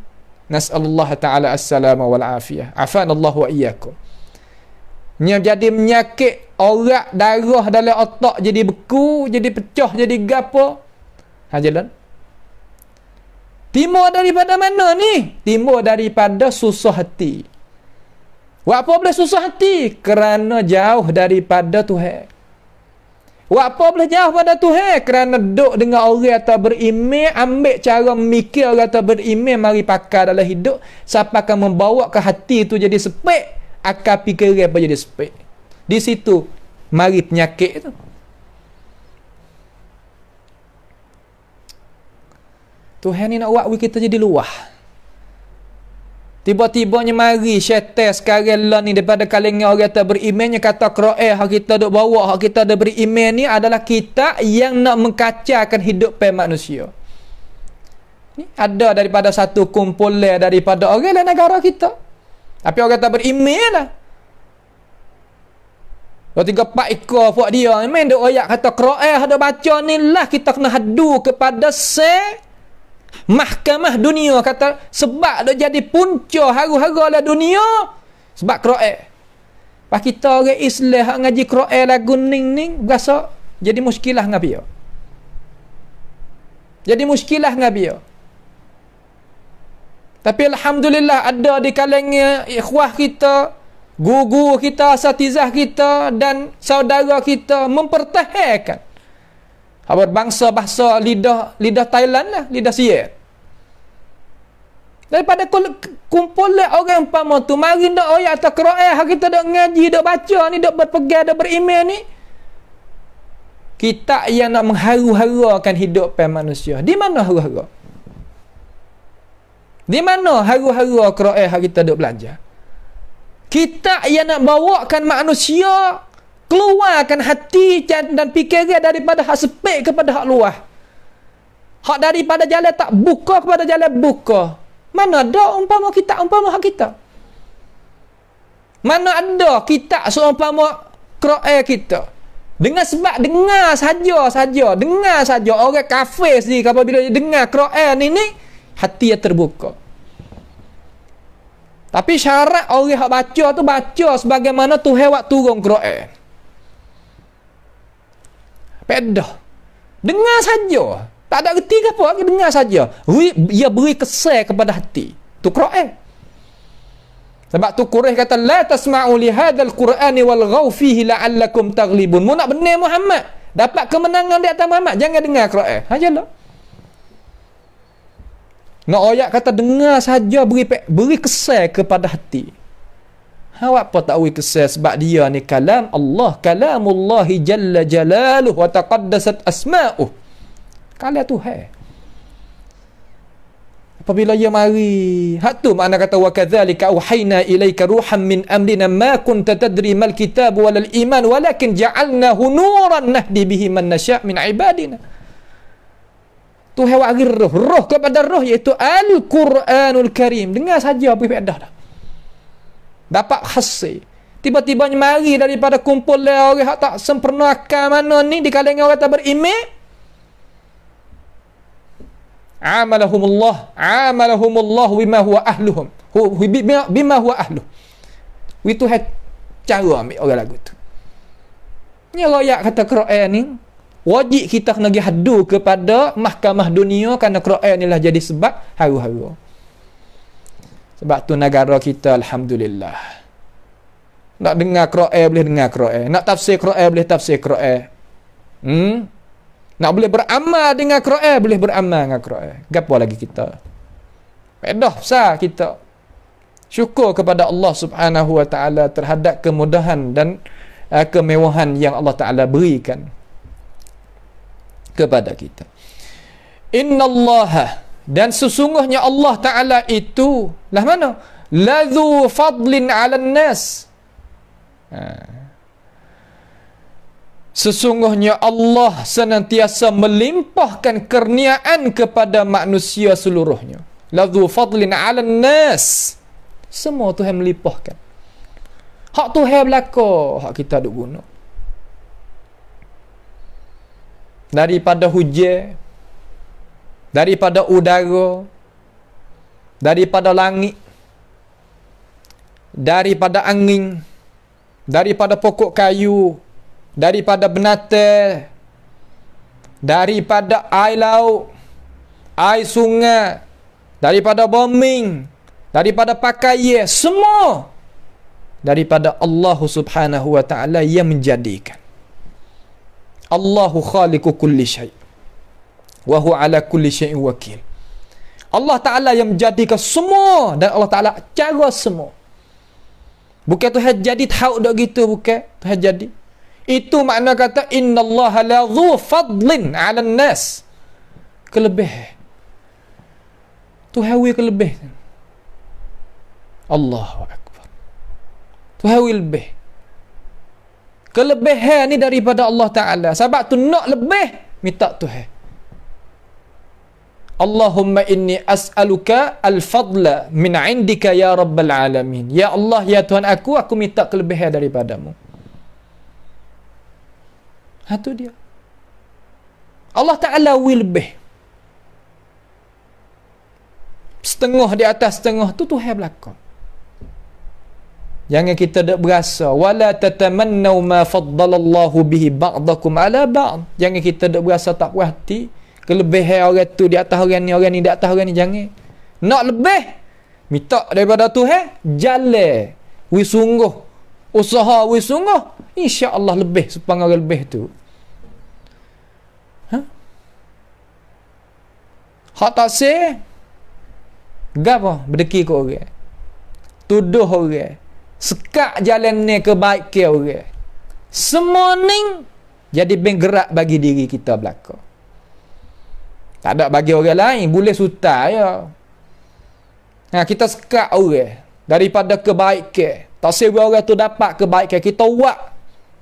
Nasallahu taala assalamu wal afiyah. Afanallahu wa iyyakum. Nya jadi menyakit orang darah dalam otak jadi beku, jadi pecah, jadi gapo. Ha jalan. Timur daripada mana ni? Timur daripada susah hati. Apa boleh susah hati? Kerana jauh daripada Tuhan. Apa boleh jauh pada Tuhan? Kerana duduk dengan orang tak berimeh, ambil cara memikir orang atau berimeh, mari pakar dalam hidup, siapa akan membawa ke hati itu jadi sepek, akan fikir apa jadi sepek. Di situ, mari penyakit itu. Tuhan ni nak buat kita jadi luah. Tiba-tibanya tiba mari syaitan sekarang lah ni daripada kalengnya orang kata berimannya kata eh, kera'i hak kita dok bawa, hak kita ada beriman ni adalah kita yang nak mengkacarkan hidup pe manusia. Ni ada daripada satu kumpulan daripada orang lah negara kita. Tapi orang kata beriman lah. Dua tiga pak ikut buat dia. Memang dia ayat kata kera'i eh, hak baca ni lah kita kena hadu kepada se mahkamah dunia kata sebab dia jadi punca haru-haru lah dunia sebab kera'i lepas kita orang Islam yang ngaji kera'i lagu ning-ning berasa jadi muskilah dengan dia jadi muskilah dengan dia tapi Alhamdulillah ada di kalengnya ikhwah kita gugu kita, satizah kita dan saudara kita mempertahankan bangsa bahasa lidah lidah Thailand lah, lidah Siet daripada kumpul kumpulan orang pama tu mari nak ayat atau qiraah hak kita dah ngaji dah baca ni dah berpegang dah beriman ni kita yang nak mengharu-harukan hidup pe manusia di mana haru-haru di mana haru-haru qiraah hak kita dah belajar kita yang nak bawakan manusia keluarkan hati dan fikiran daripada hak sepek kepada hak luah hak daripada jalan tak buka kepada jalan buka mana ada umpama kita umpama hak kita? Mana ada kitab seumpama Quran kita? Dengan sebab dengar saja saja, dengar saja orang kafir sendiri apabila dia dengar Quran ini hati dia terbuka. Tapi syarat orang yang baca tu baca sebagaimana tu hewat turun Quran. Pedah. Dengar saja. Tak ada reti ke apa? Dia dengar saja. Ia beri kesal kepada hati. Tu Quran. Sebab tu Quraisy kata la tasma'u li hadzal qur'ani wal ghawfihi la'allakum taghlibun. Mu nak benar Muhammad, dapat kemenangan di atas Muhammad, jangan dengar Quran. Ha jalah. Nak ayat kata dengar saja beri beri kesal kepada hati. Ha apa tak beri kesal sebab dia ni kalam Allah, kalamullah jalla jalaluhu wa taqaddasat asma'uhu kalah tu hai apabila ia mari hak tu makna kata wa kadzalika uhayna ilayka ruham min amrina ma kun tadri mal kitab wal iman walakin ja'alna nuran nahdi bihi man nasha min ibadina tu hewa agir roh roh kepada roh iaitu al-quranul karim dengar saja apa yang ada dah dapat khasih tiba-tiba mari daripada kumpul orang tak sempurna akal mana ni di kalangan orang tak berimej amalahum Allah amalahum Allah bima huwa ahluhum bima, bima huwa ahluh we to have cara ambil orang lagu tu ni royak kata Quran ni wajib kita kena gihadu kepada mahkamah dunia kerana Quran ni lah jadi sebab haru-haru sebab tu negara kita Alhamdulillah nak dengar Quran boleh dengar Quran nak tafsir Quran boleh tafsir Quran hmm nak boleh beramal dengan Quran, boleh beramal dengan Quran. Gapo lagi kita? Pedah besar kita. Syukur kepada Allah Subhanahu Wa Taala terhadap kemudahan dan uh, kemewahan yang Allah Taala berikan kepada kita. Inna Allah dan sesungguhnya Allah Taala itu lah mana? Lazu fadlin 'alan nas. Ha. Sesungguhnya Allah senantiasa melimpahkan kurniaan kepada manusia seluruhnya. Lazu fadlin ala nas. Semua Tuhan melimpahkan. Hak Tuhan belaka, hak kita duk guna. Daripada hujan, daripada udara, daripada langit, daripada angin, daripada pokok kayu, daripada benatar daripada air laut air sungai daripada bombing daripada pakaiye, semua daripada Allah Subhanahu wa taala yang menjadikan Allahu khaliqu kulli syai wa huwa ala kulli syai wakil Allah taala yang menjadikan semua dan Allah taala cara semua bukan tu jadi tahu dok gitu bukan tu jadi itu makna kata innallaha la dhu fadlin 'ala nas Kelebih. Tu hawi kelebih. wa akbar. Tu hawi lebih. Kelebihan ni daripada Allah Taala. Sebab tu nak lebih minta Tuhan. Allahumma inni as'aluka al-fadla min 'indika ya rabbal alamin. Ya Allah ya Tuhan aku aku minta kelebihan daripadamu. Itu ha, dia. Allah Ta'ala will be. Setengah di atas setengah tu Tuhan belakang. Jangan kita tak berasa wala tatamannau ma faddalallahu bihi ba'dakum ala ba'd. Jangan kita tak berasa tak puas hati kelebihan orang tu di atas orang ni, orang ni di atas orang ni jangan. Nak lebih minta daripada Tuhan, jale. Wi sungguh usaha wi sungguh, insya-Allah lebih supaya lebih tu. Hak tak say Gap oh, berdeki ke orang Tuduh orang Sekak jalan ni kebaik ke orang Semua ni Jadi bergerak bagi diri kita belakang Tak ada bagi orang lain Boleh suta ya Nah ha, kita sekat orang daripada kebaik ke, Tak sebab orang tu dapat kebaik ke Kita buat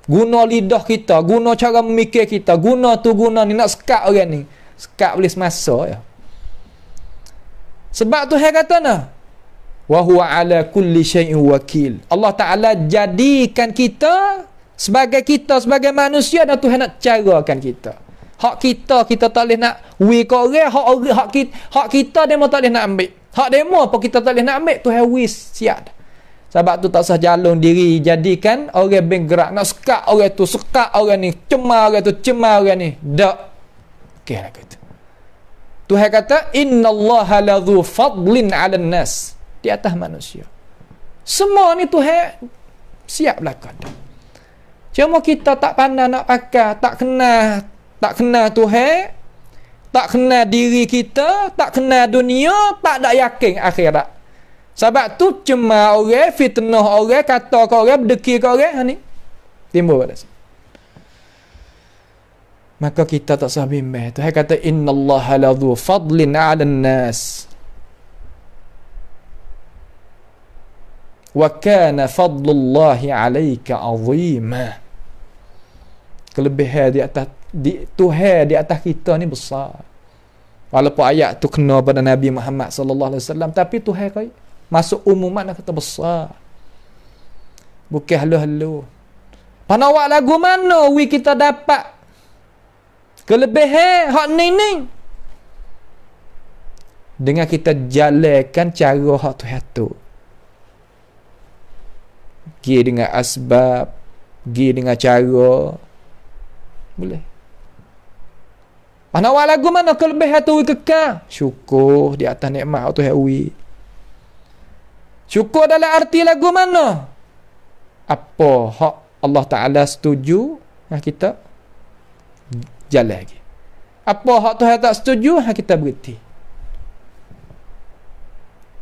guna lidah kita, guna cara memikir kita, guna tu guna ni nak sekat orang ni. Sekat boleh semasa ya. Sebab tu saya kata na, Wa huwa ala kulli syai'in wakil. Allah Taala jadikan kita sebagai kita sebagai manusia dan Tuhan nak carakan kita. Hak kita kita tak boleh nak we kore hak hak kita hak kita demo tak boleh nak ambil. Hak demo apa kita tak boleh nak ambil Tuhan we siap. Sebab tu tak sah jalan diri jadikan orang ben gerak nak sekak orang tu sekak orang ni cemar orang tu cemar orang ni. Dak. Okeylah kata. Tuhan kata innallaha ladzu fadlin 'alan nas di atas manusia. Semua ni Tuhan siap belakang dah. Cuma kita tak pandai nak pakai, tak kena, tak kena Tuhan, tak kena diri kita, tak kena dunia, tak ada yakin akhirat. Sebab tu cema orang, fitnah orang, kata ke orang, berdekir ke orang, ha ni. Timbul pada saya maka kita tak sah bimbang tu. Dia kata innallaha ladzu fadlin 'alan nas. Wa kana fadlullahi 'alaika 'azima. Kelebihan di atas di Tuhan di atas kita ni besar. Walaupun ayat tu kena pada Nabi Muhammad sallallahu alaihi wasallam tapi Tuhan kai masuk umum makna kata besar. Bukan halu-halu. Panawak lagu mana we kita dapat kelebihan hak nining dengan kita jalankan cara hak tu hatu gi dengan asbab gi dengan cara boleh mana wala gu mana kelebihan tu kekal syukur di atas nikmat tu hawi syukur dalam arti lagu mana apa hak Allah Taala setuju dengan kita jalan lagi apa hak Tuhan tak setuju hak kita berhenti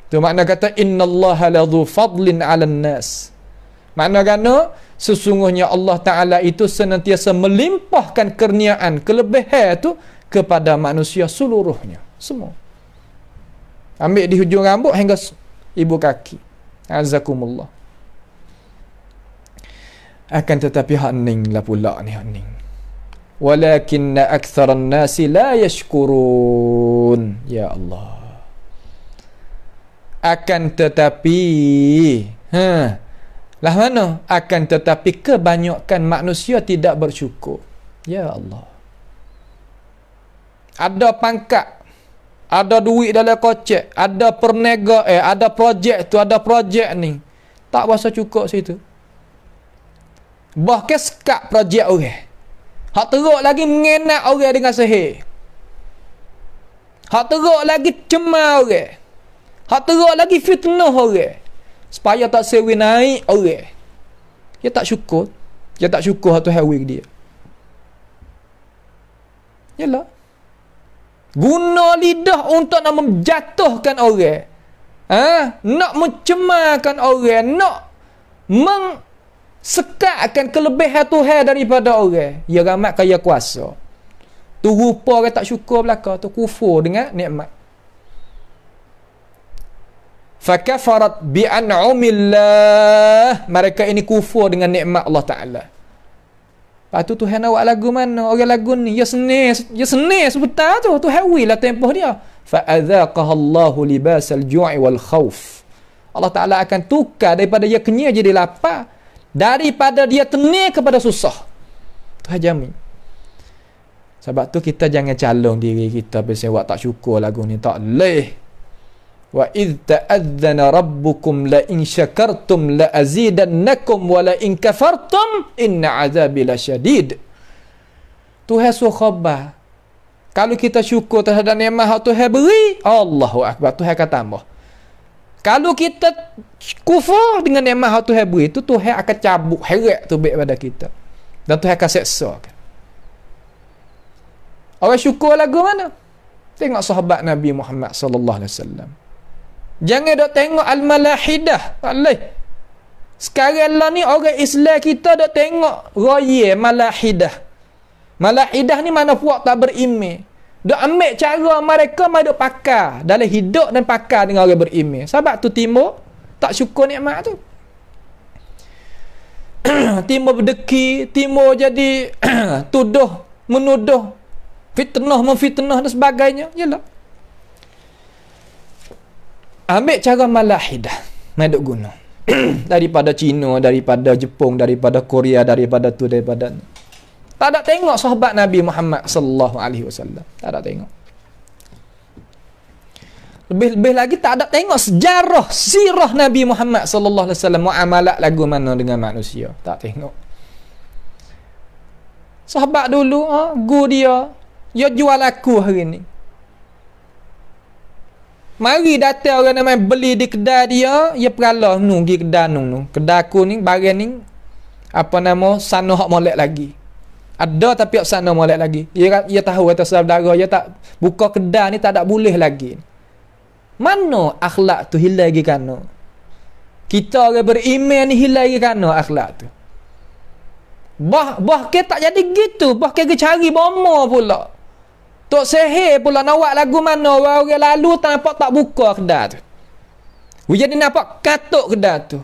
Tu makna kata inna allaha ladhu fadlin ala nas makna kata sesungguhnya Allah Ta'ala itu senantiasa melimpahkan kerniaan kelebihan tu kepada manusia seluruhnya semua ambil di hujung rambut hingga ibu kaki azakumullah akan tetapi hening lah pula ni hening Walakin aktsaran nasi la yashkurun. Ya Allah. Akan tetapi, ha. Lah mana? Akan tetapi kebanyakan manusia tidak bersyukur. Ya Allah. Ada pangkat ada duit dalam kocek, ada perniaga, eh, ada projek tu, ada projek ni. Tak rasa cukup situ. Bahkan sekat projek orang. Hak teruk lagi mengenat orang dengan sihir. Hak teruk lagi cemar orang. Hak teruk lagi fitnah orang. Supaya tak sewi naik orang. Dia tak syukur. Dia tak syukur hatu hewi dia. Yalah. Guna lidah untuk nak menjatuhkan orang. Ha? Nak mencemarkan orang. Nak meng, akan kelebihan tu hai daripada orang ya ramat kaya kuasa tu rupa orang tak syukur belaka tu kufur dengan nikmat fakafarat bi an'umillah mereka ini kufur dengan nikmat Allah taala Lepas tu Tuhan awak lagu mana? Orang lagu ni. Ya seni. Ya seni sebetul tu. Tuhan awi lah tempoh dia. Fa'adhaqahallahu libas al-ju'i wal-khawf. Allah Ta'ala akan tukar daripada ia kenyai jadi lapar daripada dia tenir kepada susah Tuhan jamin sebab tu kita jangan calung diri kita pasal tak syukur lagu ni tak leh wa id ta'adzana rabbukum la in syakartum la azidannakum wa la in kafartum in azabi la syadid Tuhan suruh khabar kalau kita syukur terhadap nikmat Tuhan beri Allahu akbar Tuhan kata tambah kalau kita kufur dengan nikmat hak Tuhan beri tu Tuhan akan cabut heret tu baik pada kita. Dan Tuhan akan seksa. Awak syukur lagu mana? Tengok sahabat Nabi Muhammad sallallahu alaihi wasallam. Jangan dok tengok al-malahidah. Tak leh. Sekarang lah ni orang Islam kita dok tengok royal malahidah. Malahidah ni mana puak tak berimej. Dia ambil cara mereka mai duk pakar dalam hidup dan pakar dengan orang berimeh. Sebab tu timur tak syukur nikmat tu. timur berdeki, timur jadi tuduh, menuduh, fitnah, memfitnah dan sebagainya. Yalah. Ambil cara malahidah. Mai duk guna. daripada Cina, daripada Jepung, daripada Korea, daripada tu, daripada ni. Tak ada tengok sahabat Nabi Muhammad sallallahu alaihi wasallam. Tak ada tengok. Lebih-lebih lagi tak ada tengok sejarah sirah Nabi Muhammad sallallahu alaihi wasallam muamalat lagu mana dengan manusia. Tak tengok. Sahabat dulu, ha, gu dia, dia jual aku hari ni. Mari datang orang nama beli di kedai dia, dia peralah nu gi kedai nu nu. Kedai aku ni barang ni apa nama sana hak molek lagi ada tapi apa sana molek lagi dia dia kan- tahu atas sebab darah dia tak buka kedai ni tak ada boleh lagi mana akhlak tu hilang lagi kan kita orang beriman ni hilang lagi kan akhlak tu bah bah ke tak jadi gitu bah ke cari bomo pula tok sehe pula nak lagu mana orang, orang lalu tak nampak tak buka kedai tu Wujud ni nampak katuk kedai tu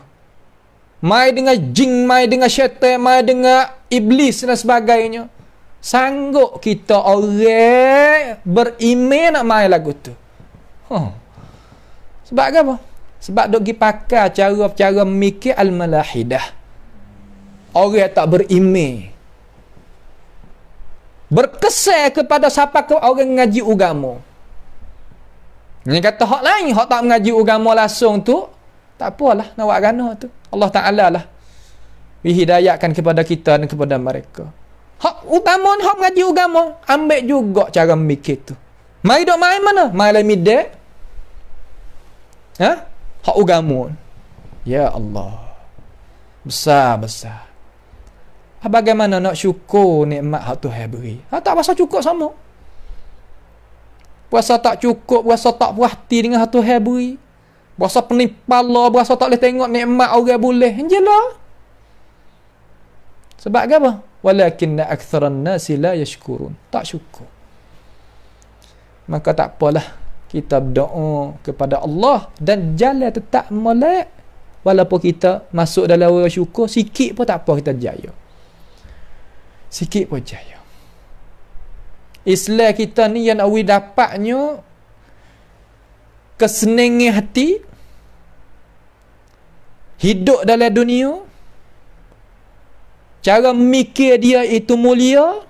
Mai dengan jing, mai dengan syaitan, mai dengan iblis dan sebagainya. Sanggup kita orang beriman nak mai lagu tu. Huh. Sebab apa? Sebab dok pakai cara-cara mikir al-malahidah. Orang tak beriman. Berkesan kepada siapa ke orang ngaji agama. Ini kata hak lain, hak tak mengaji agama langsung tu, tak apalah nak buat gana tu. Allah Ta'ala lah. Dihidayakan kepada kita dan kepada mereka. Hak utama ni hak mengaji agama. Ambil juga cara mikir tu. Mari duk main mana? Mari lah midek. Ha? Hak agama. Ya Allah. Besar-besar. Ah, bagaimana nak syukur nikmat hak tu beri? Hak ah, tak rasa cukup sama. Puasa tak cukup, puasa tak puas hati dengan hak tu beri. Berasa penipala, berasa tak boleh tengok nikmat orang boleh. Jelah. Sebab apa? Walakinna aktsaran nasi la yashkurun. Tak syukur. Maka tak apalah kita berdoa kepada Allah dan jalan tetap molek walaupun kita masuk dalam orang syukur sikit pun tak apa kita jaya. Sikit pun jaya. Islam kita ni yang awi dapatnya Kesenengi hati hidup dalam dunia cara mikir dia itu mulia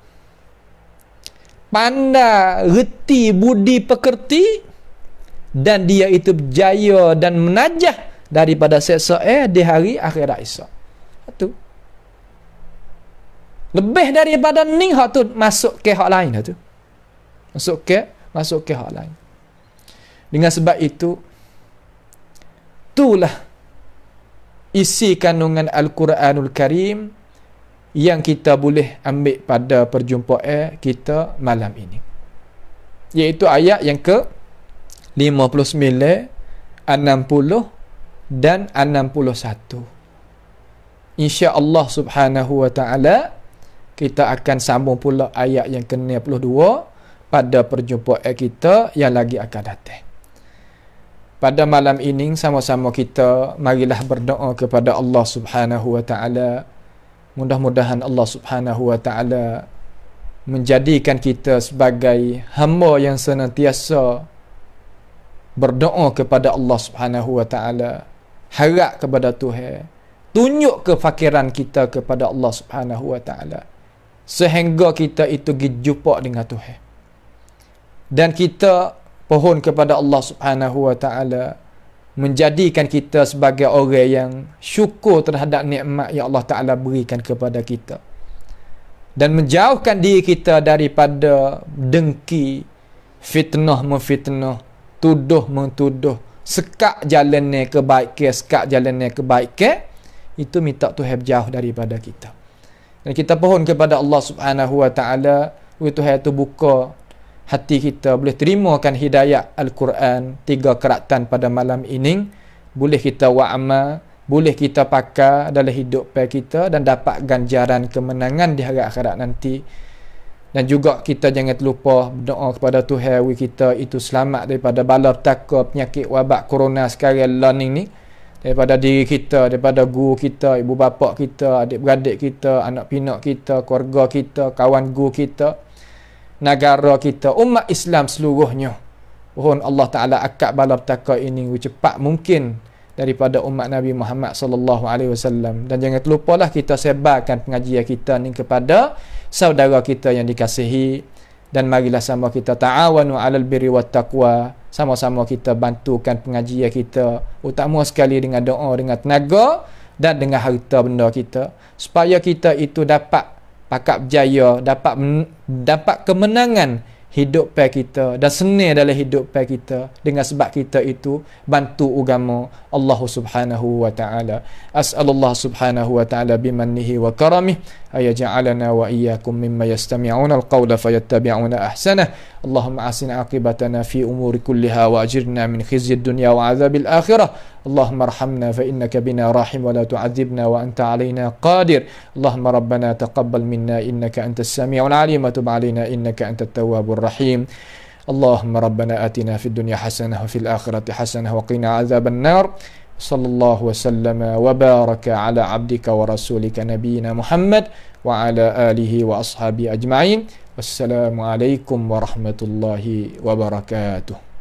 pandai reti budi pekerti dan dia itu berjaya dan menajah daripada seksa eh di hari akhirat esok itu lebih daripada ni hak tu masuk ke hak lain lah tu masuk ke masuk ke hak lain dengan sebab itu itulah isi kandungan Al-Quranul Karim yang kita boleh ambil pada perjumpaan kita malam ini. Iaitu ayat yang ke 59, 60 dan 61. Insya-Allah Subhanahu wa taala kita akan sambung pula ayat yang ke-92 pada perjumpaan kita yang lagi akan datang pada malam ini sama-sama kita marilah berdoa kepada Allah Subhanahu wa taala. Mudah-mudahan Allah Subhanahu wa taala menjadikan kita sebagai hamba yang senantiasa berdoa kepada Allah Subhanahu wa taala. Harap kepada Tuhan tunjuk kefakiran kita kepada Allah Subhanahu wa taala sehingga kita itu dijumpa dengan Tuhan. Dan kita pohon kepada Allah Subhanahu Wa Taala menjadikan kita sebagai orang yang syukur terhadap nikmat yang Allah Taala berikan kepada kita dan menjauhkan diri kita daripada dengki fitnah memfitnah tuduh mentuduh sekak jalan ni kebaikan sekak jalan ni kebaikan itu minta Tuhan jauh daripada kita dan kita pohon kepada Allah Subhanahu Wa Taala Tuhan tu buka hati kita boleh terima terimakan hidayah Al-Quran tiga keratan pada malam ini boleh kita wa'ama boleh kita pakar dalam hidup pe kita dan dapat ganjaran kemenangan di hari akhirat nanti dan juga kita jangan terlupa berdoa kepada Tuhan we kita itu selamat daripada bala petaka penyakit wabak corona sekarang learning ni daripada diri kita daripada guru kita ibu bapa kita adik beradik kita anak pinak kita keluarga kita kawan guru kita negara kita, umat Islam seluruhnya. Mohon Allah Ta'ala akad balap taka ini cepat mungkin daripada umat Nabi Muhammad sallallahu alaihi wasallam dan jangan terlupalah kita sebarkan pengajian kita ini kepada saudara kita yang dikasihi dan marilah sama kita ta'awanu alal birri wat taqwa sama-sama kita bantukan pengajian kita utama sekali dengan doa dengan tenaga dan dengan harta benda kita supaya kita itu dapat pakat berjaya dapat dapat kemenangan hidup pair kita dan seni dalam hidup pair kita dengan sebab kita itu bantu agama Allah Subhanahu wa taala as'alullah subhanahu wa taala bimannihi wa karamih أن يجعلنا وإياكم مما يستمعون القول فيتبعون أحسنه اللهم أحسن عاقبتنا في أمور كلها وأجرنا من خزي الدنيا وعذاب الآخرة اللهم ارحمنا فإنك بنا راحم ولا تعذبنا وأنت علينا قادر اللهم ربنا تقبل منا إنك أنت السميع العليم وتب علينا إنك أنت التواب الرحيم اللهم ربنا آتنا في الدنيا حسنة وفي الآخرة حسنة وقنا عذاب النار صلى الله وسلم وبارك على عبدك ورسولك نبينا محمد وعلى آله وأصحابه أجمعين والسلام عليكم ورحمة الله وبركاته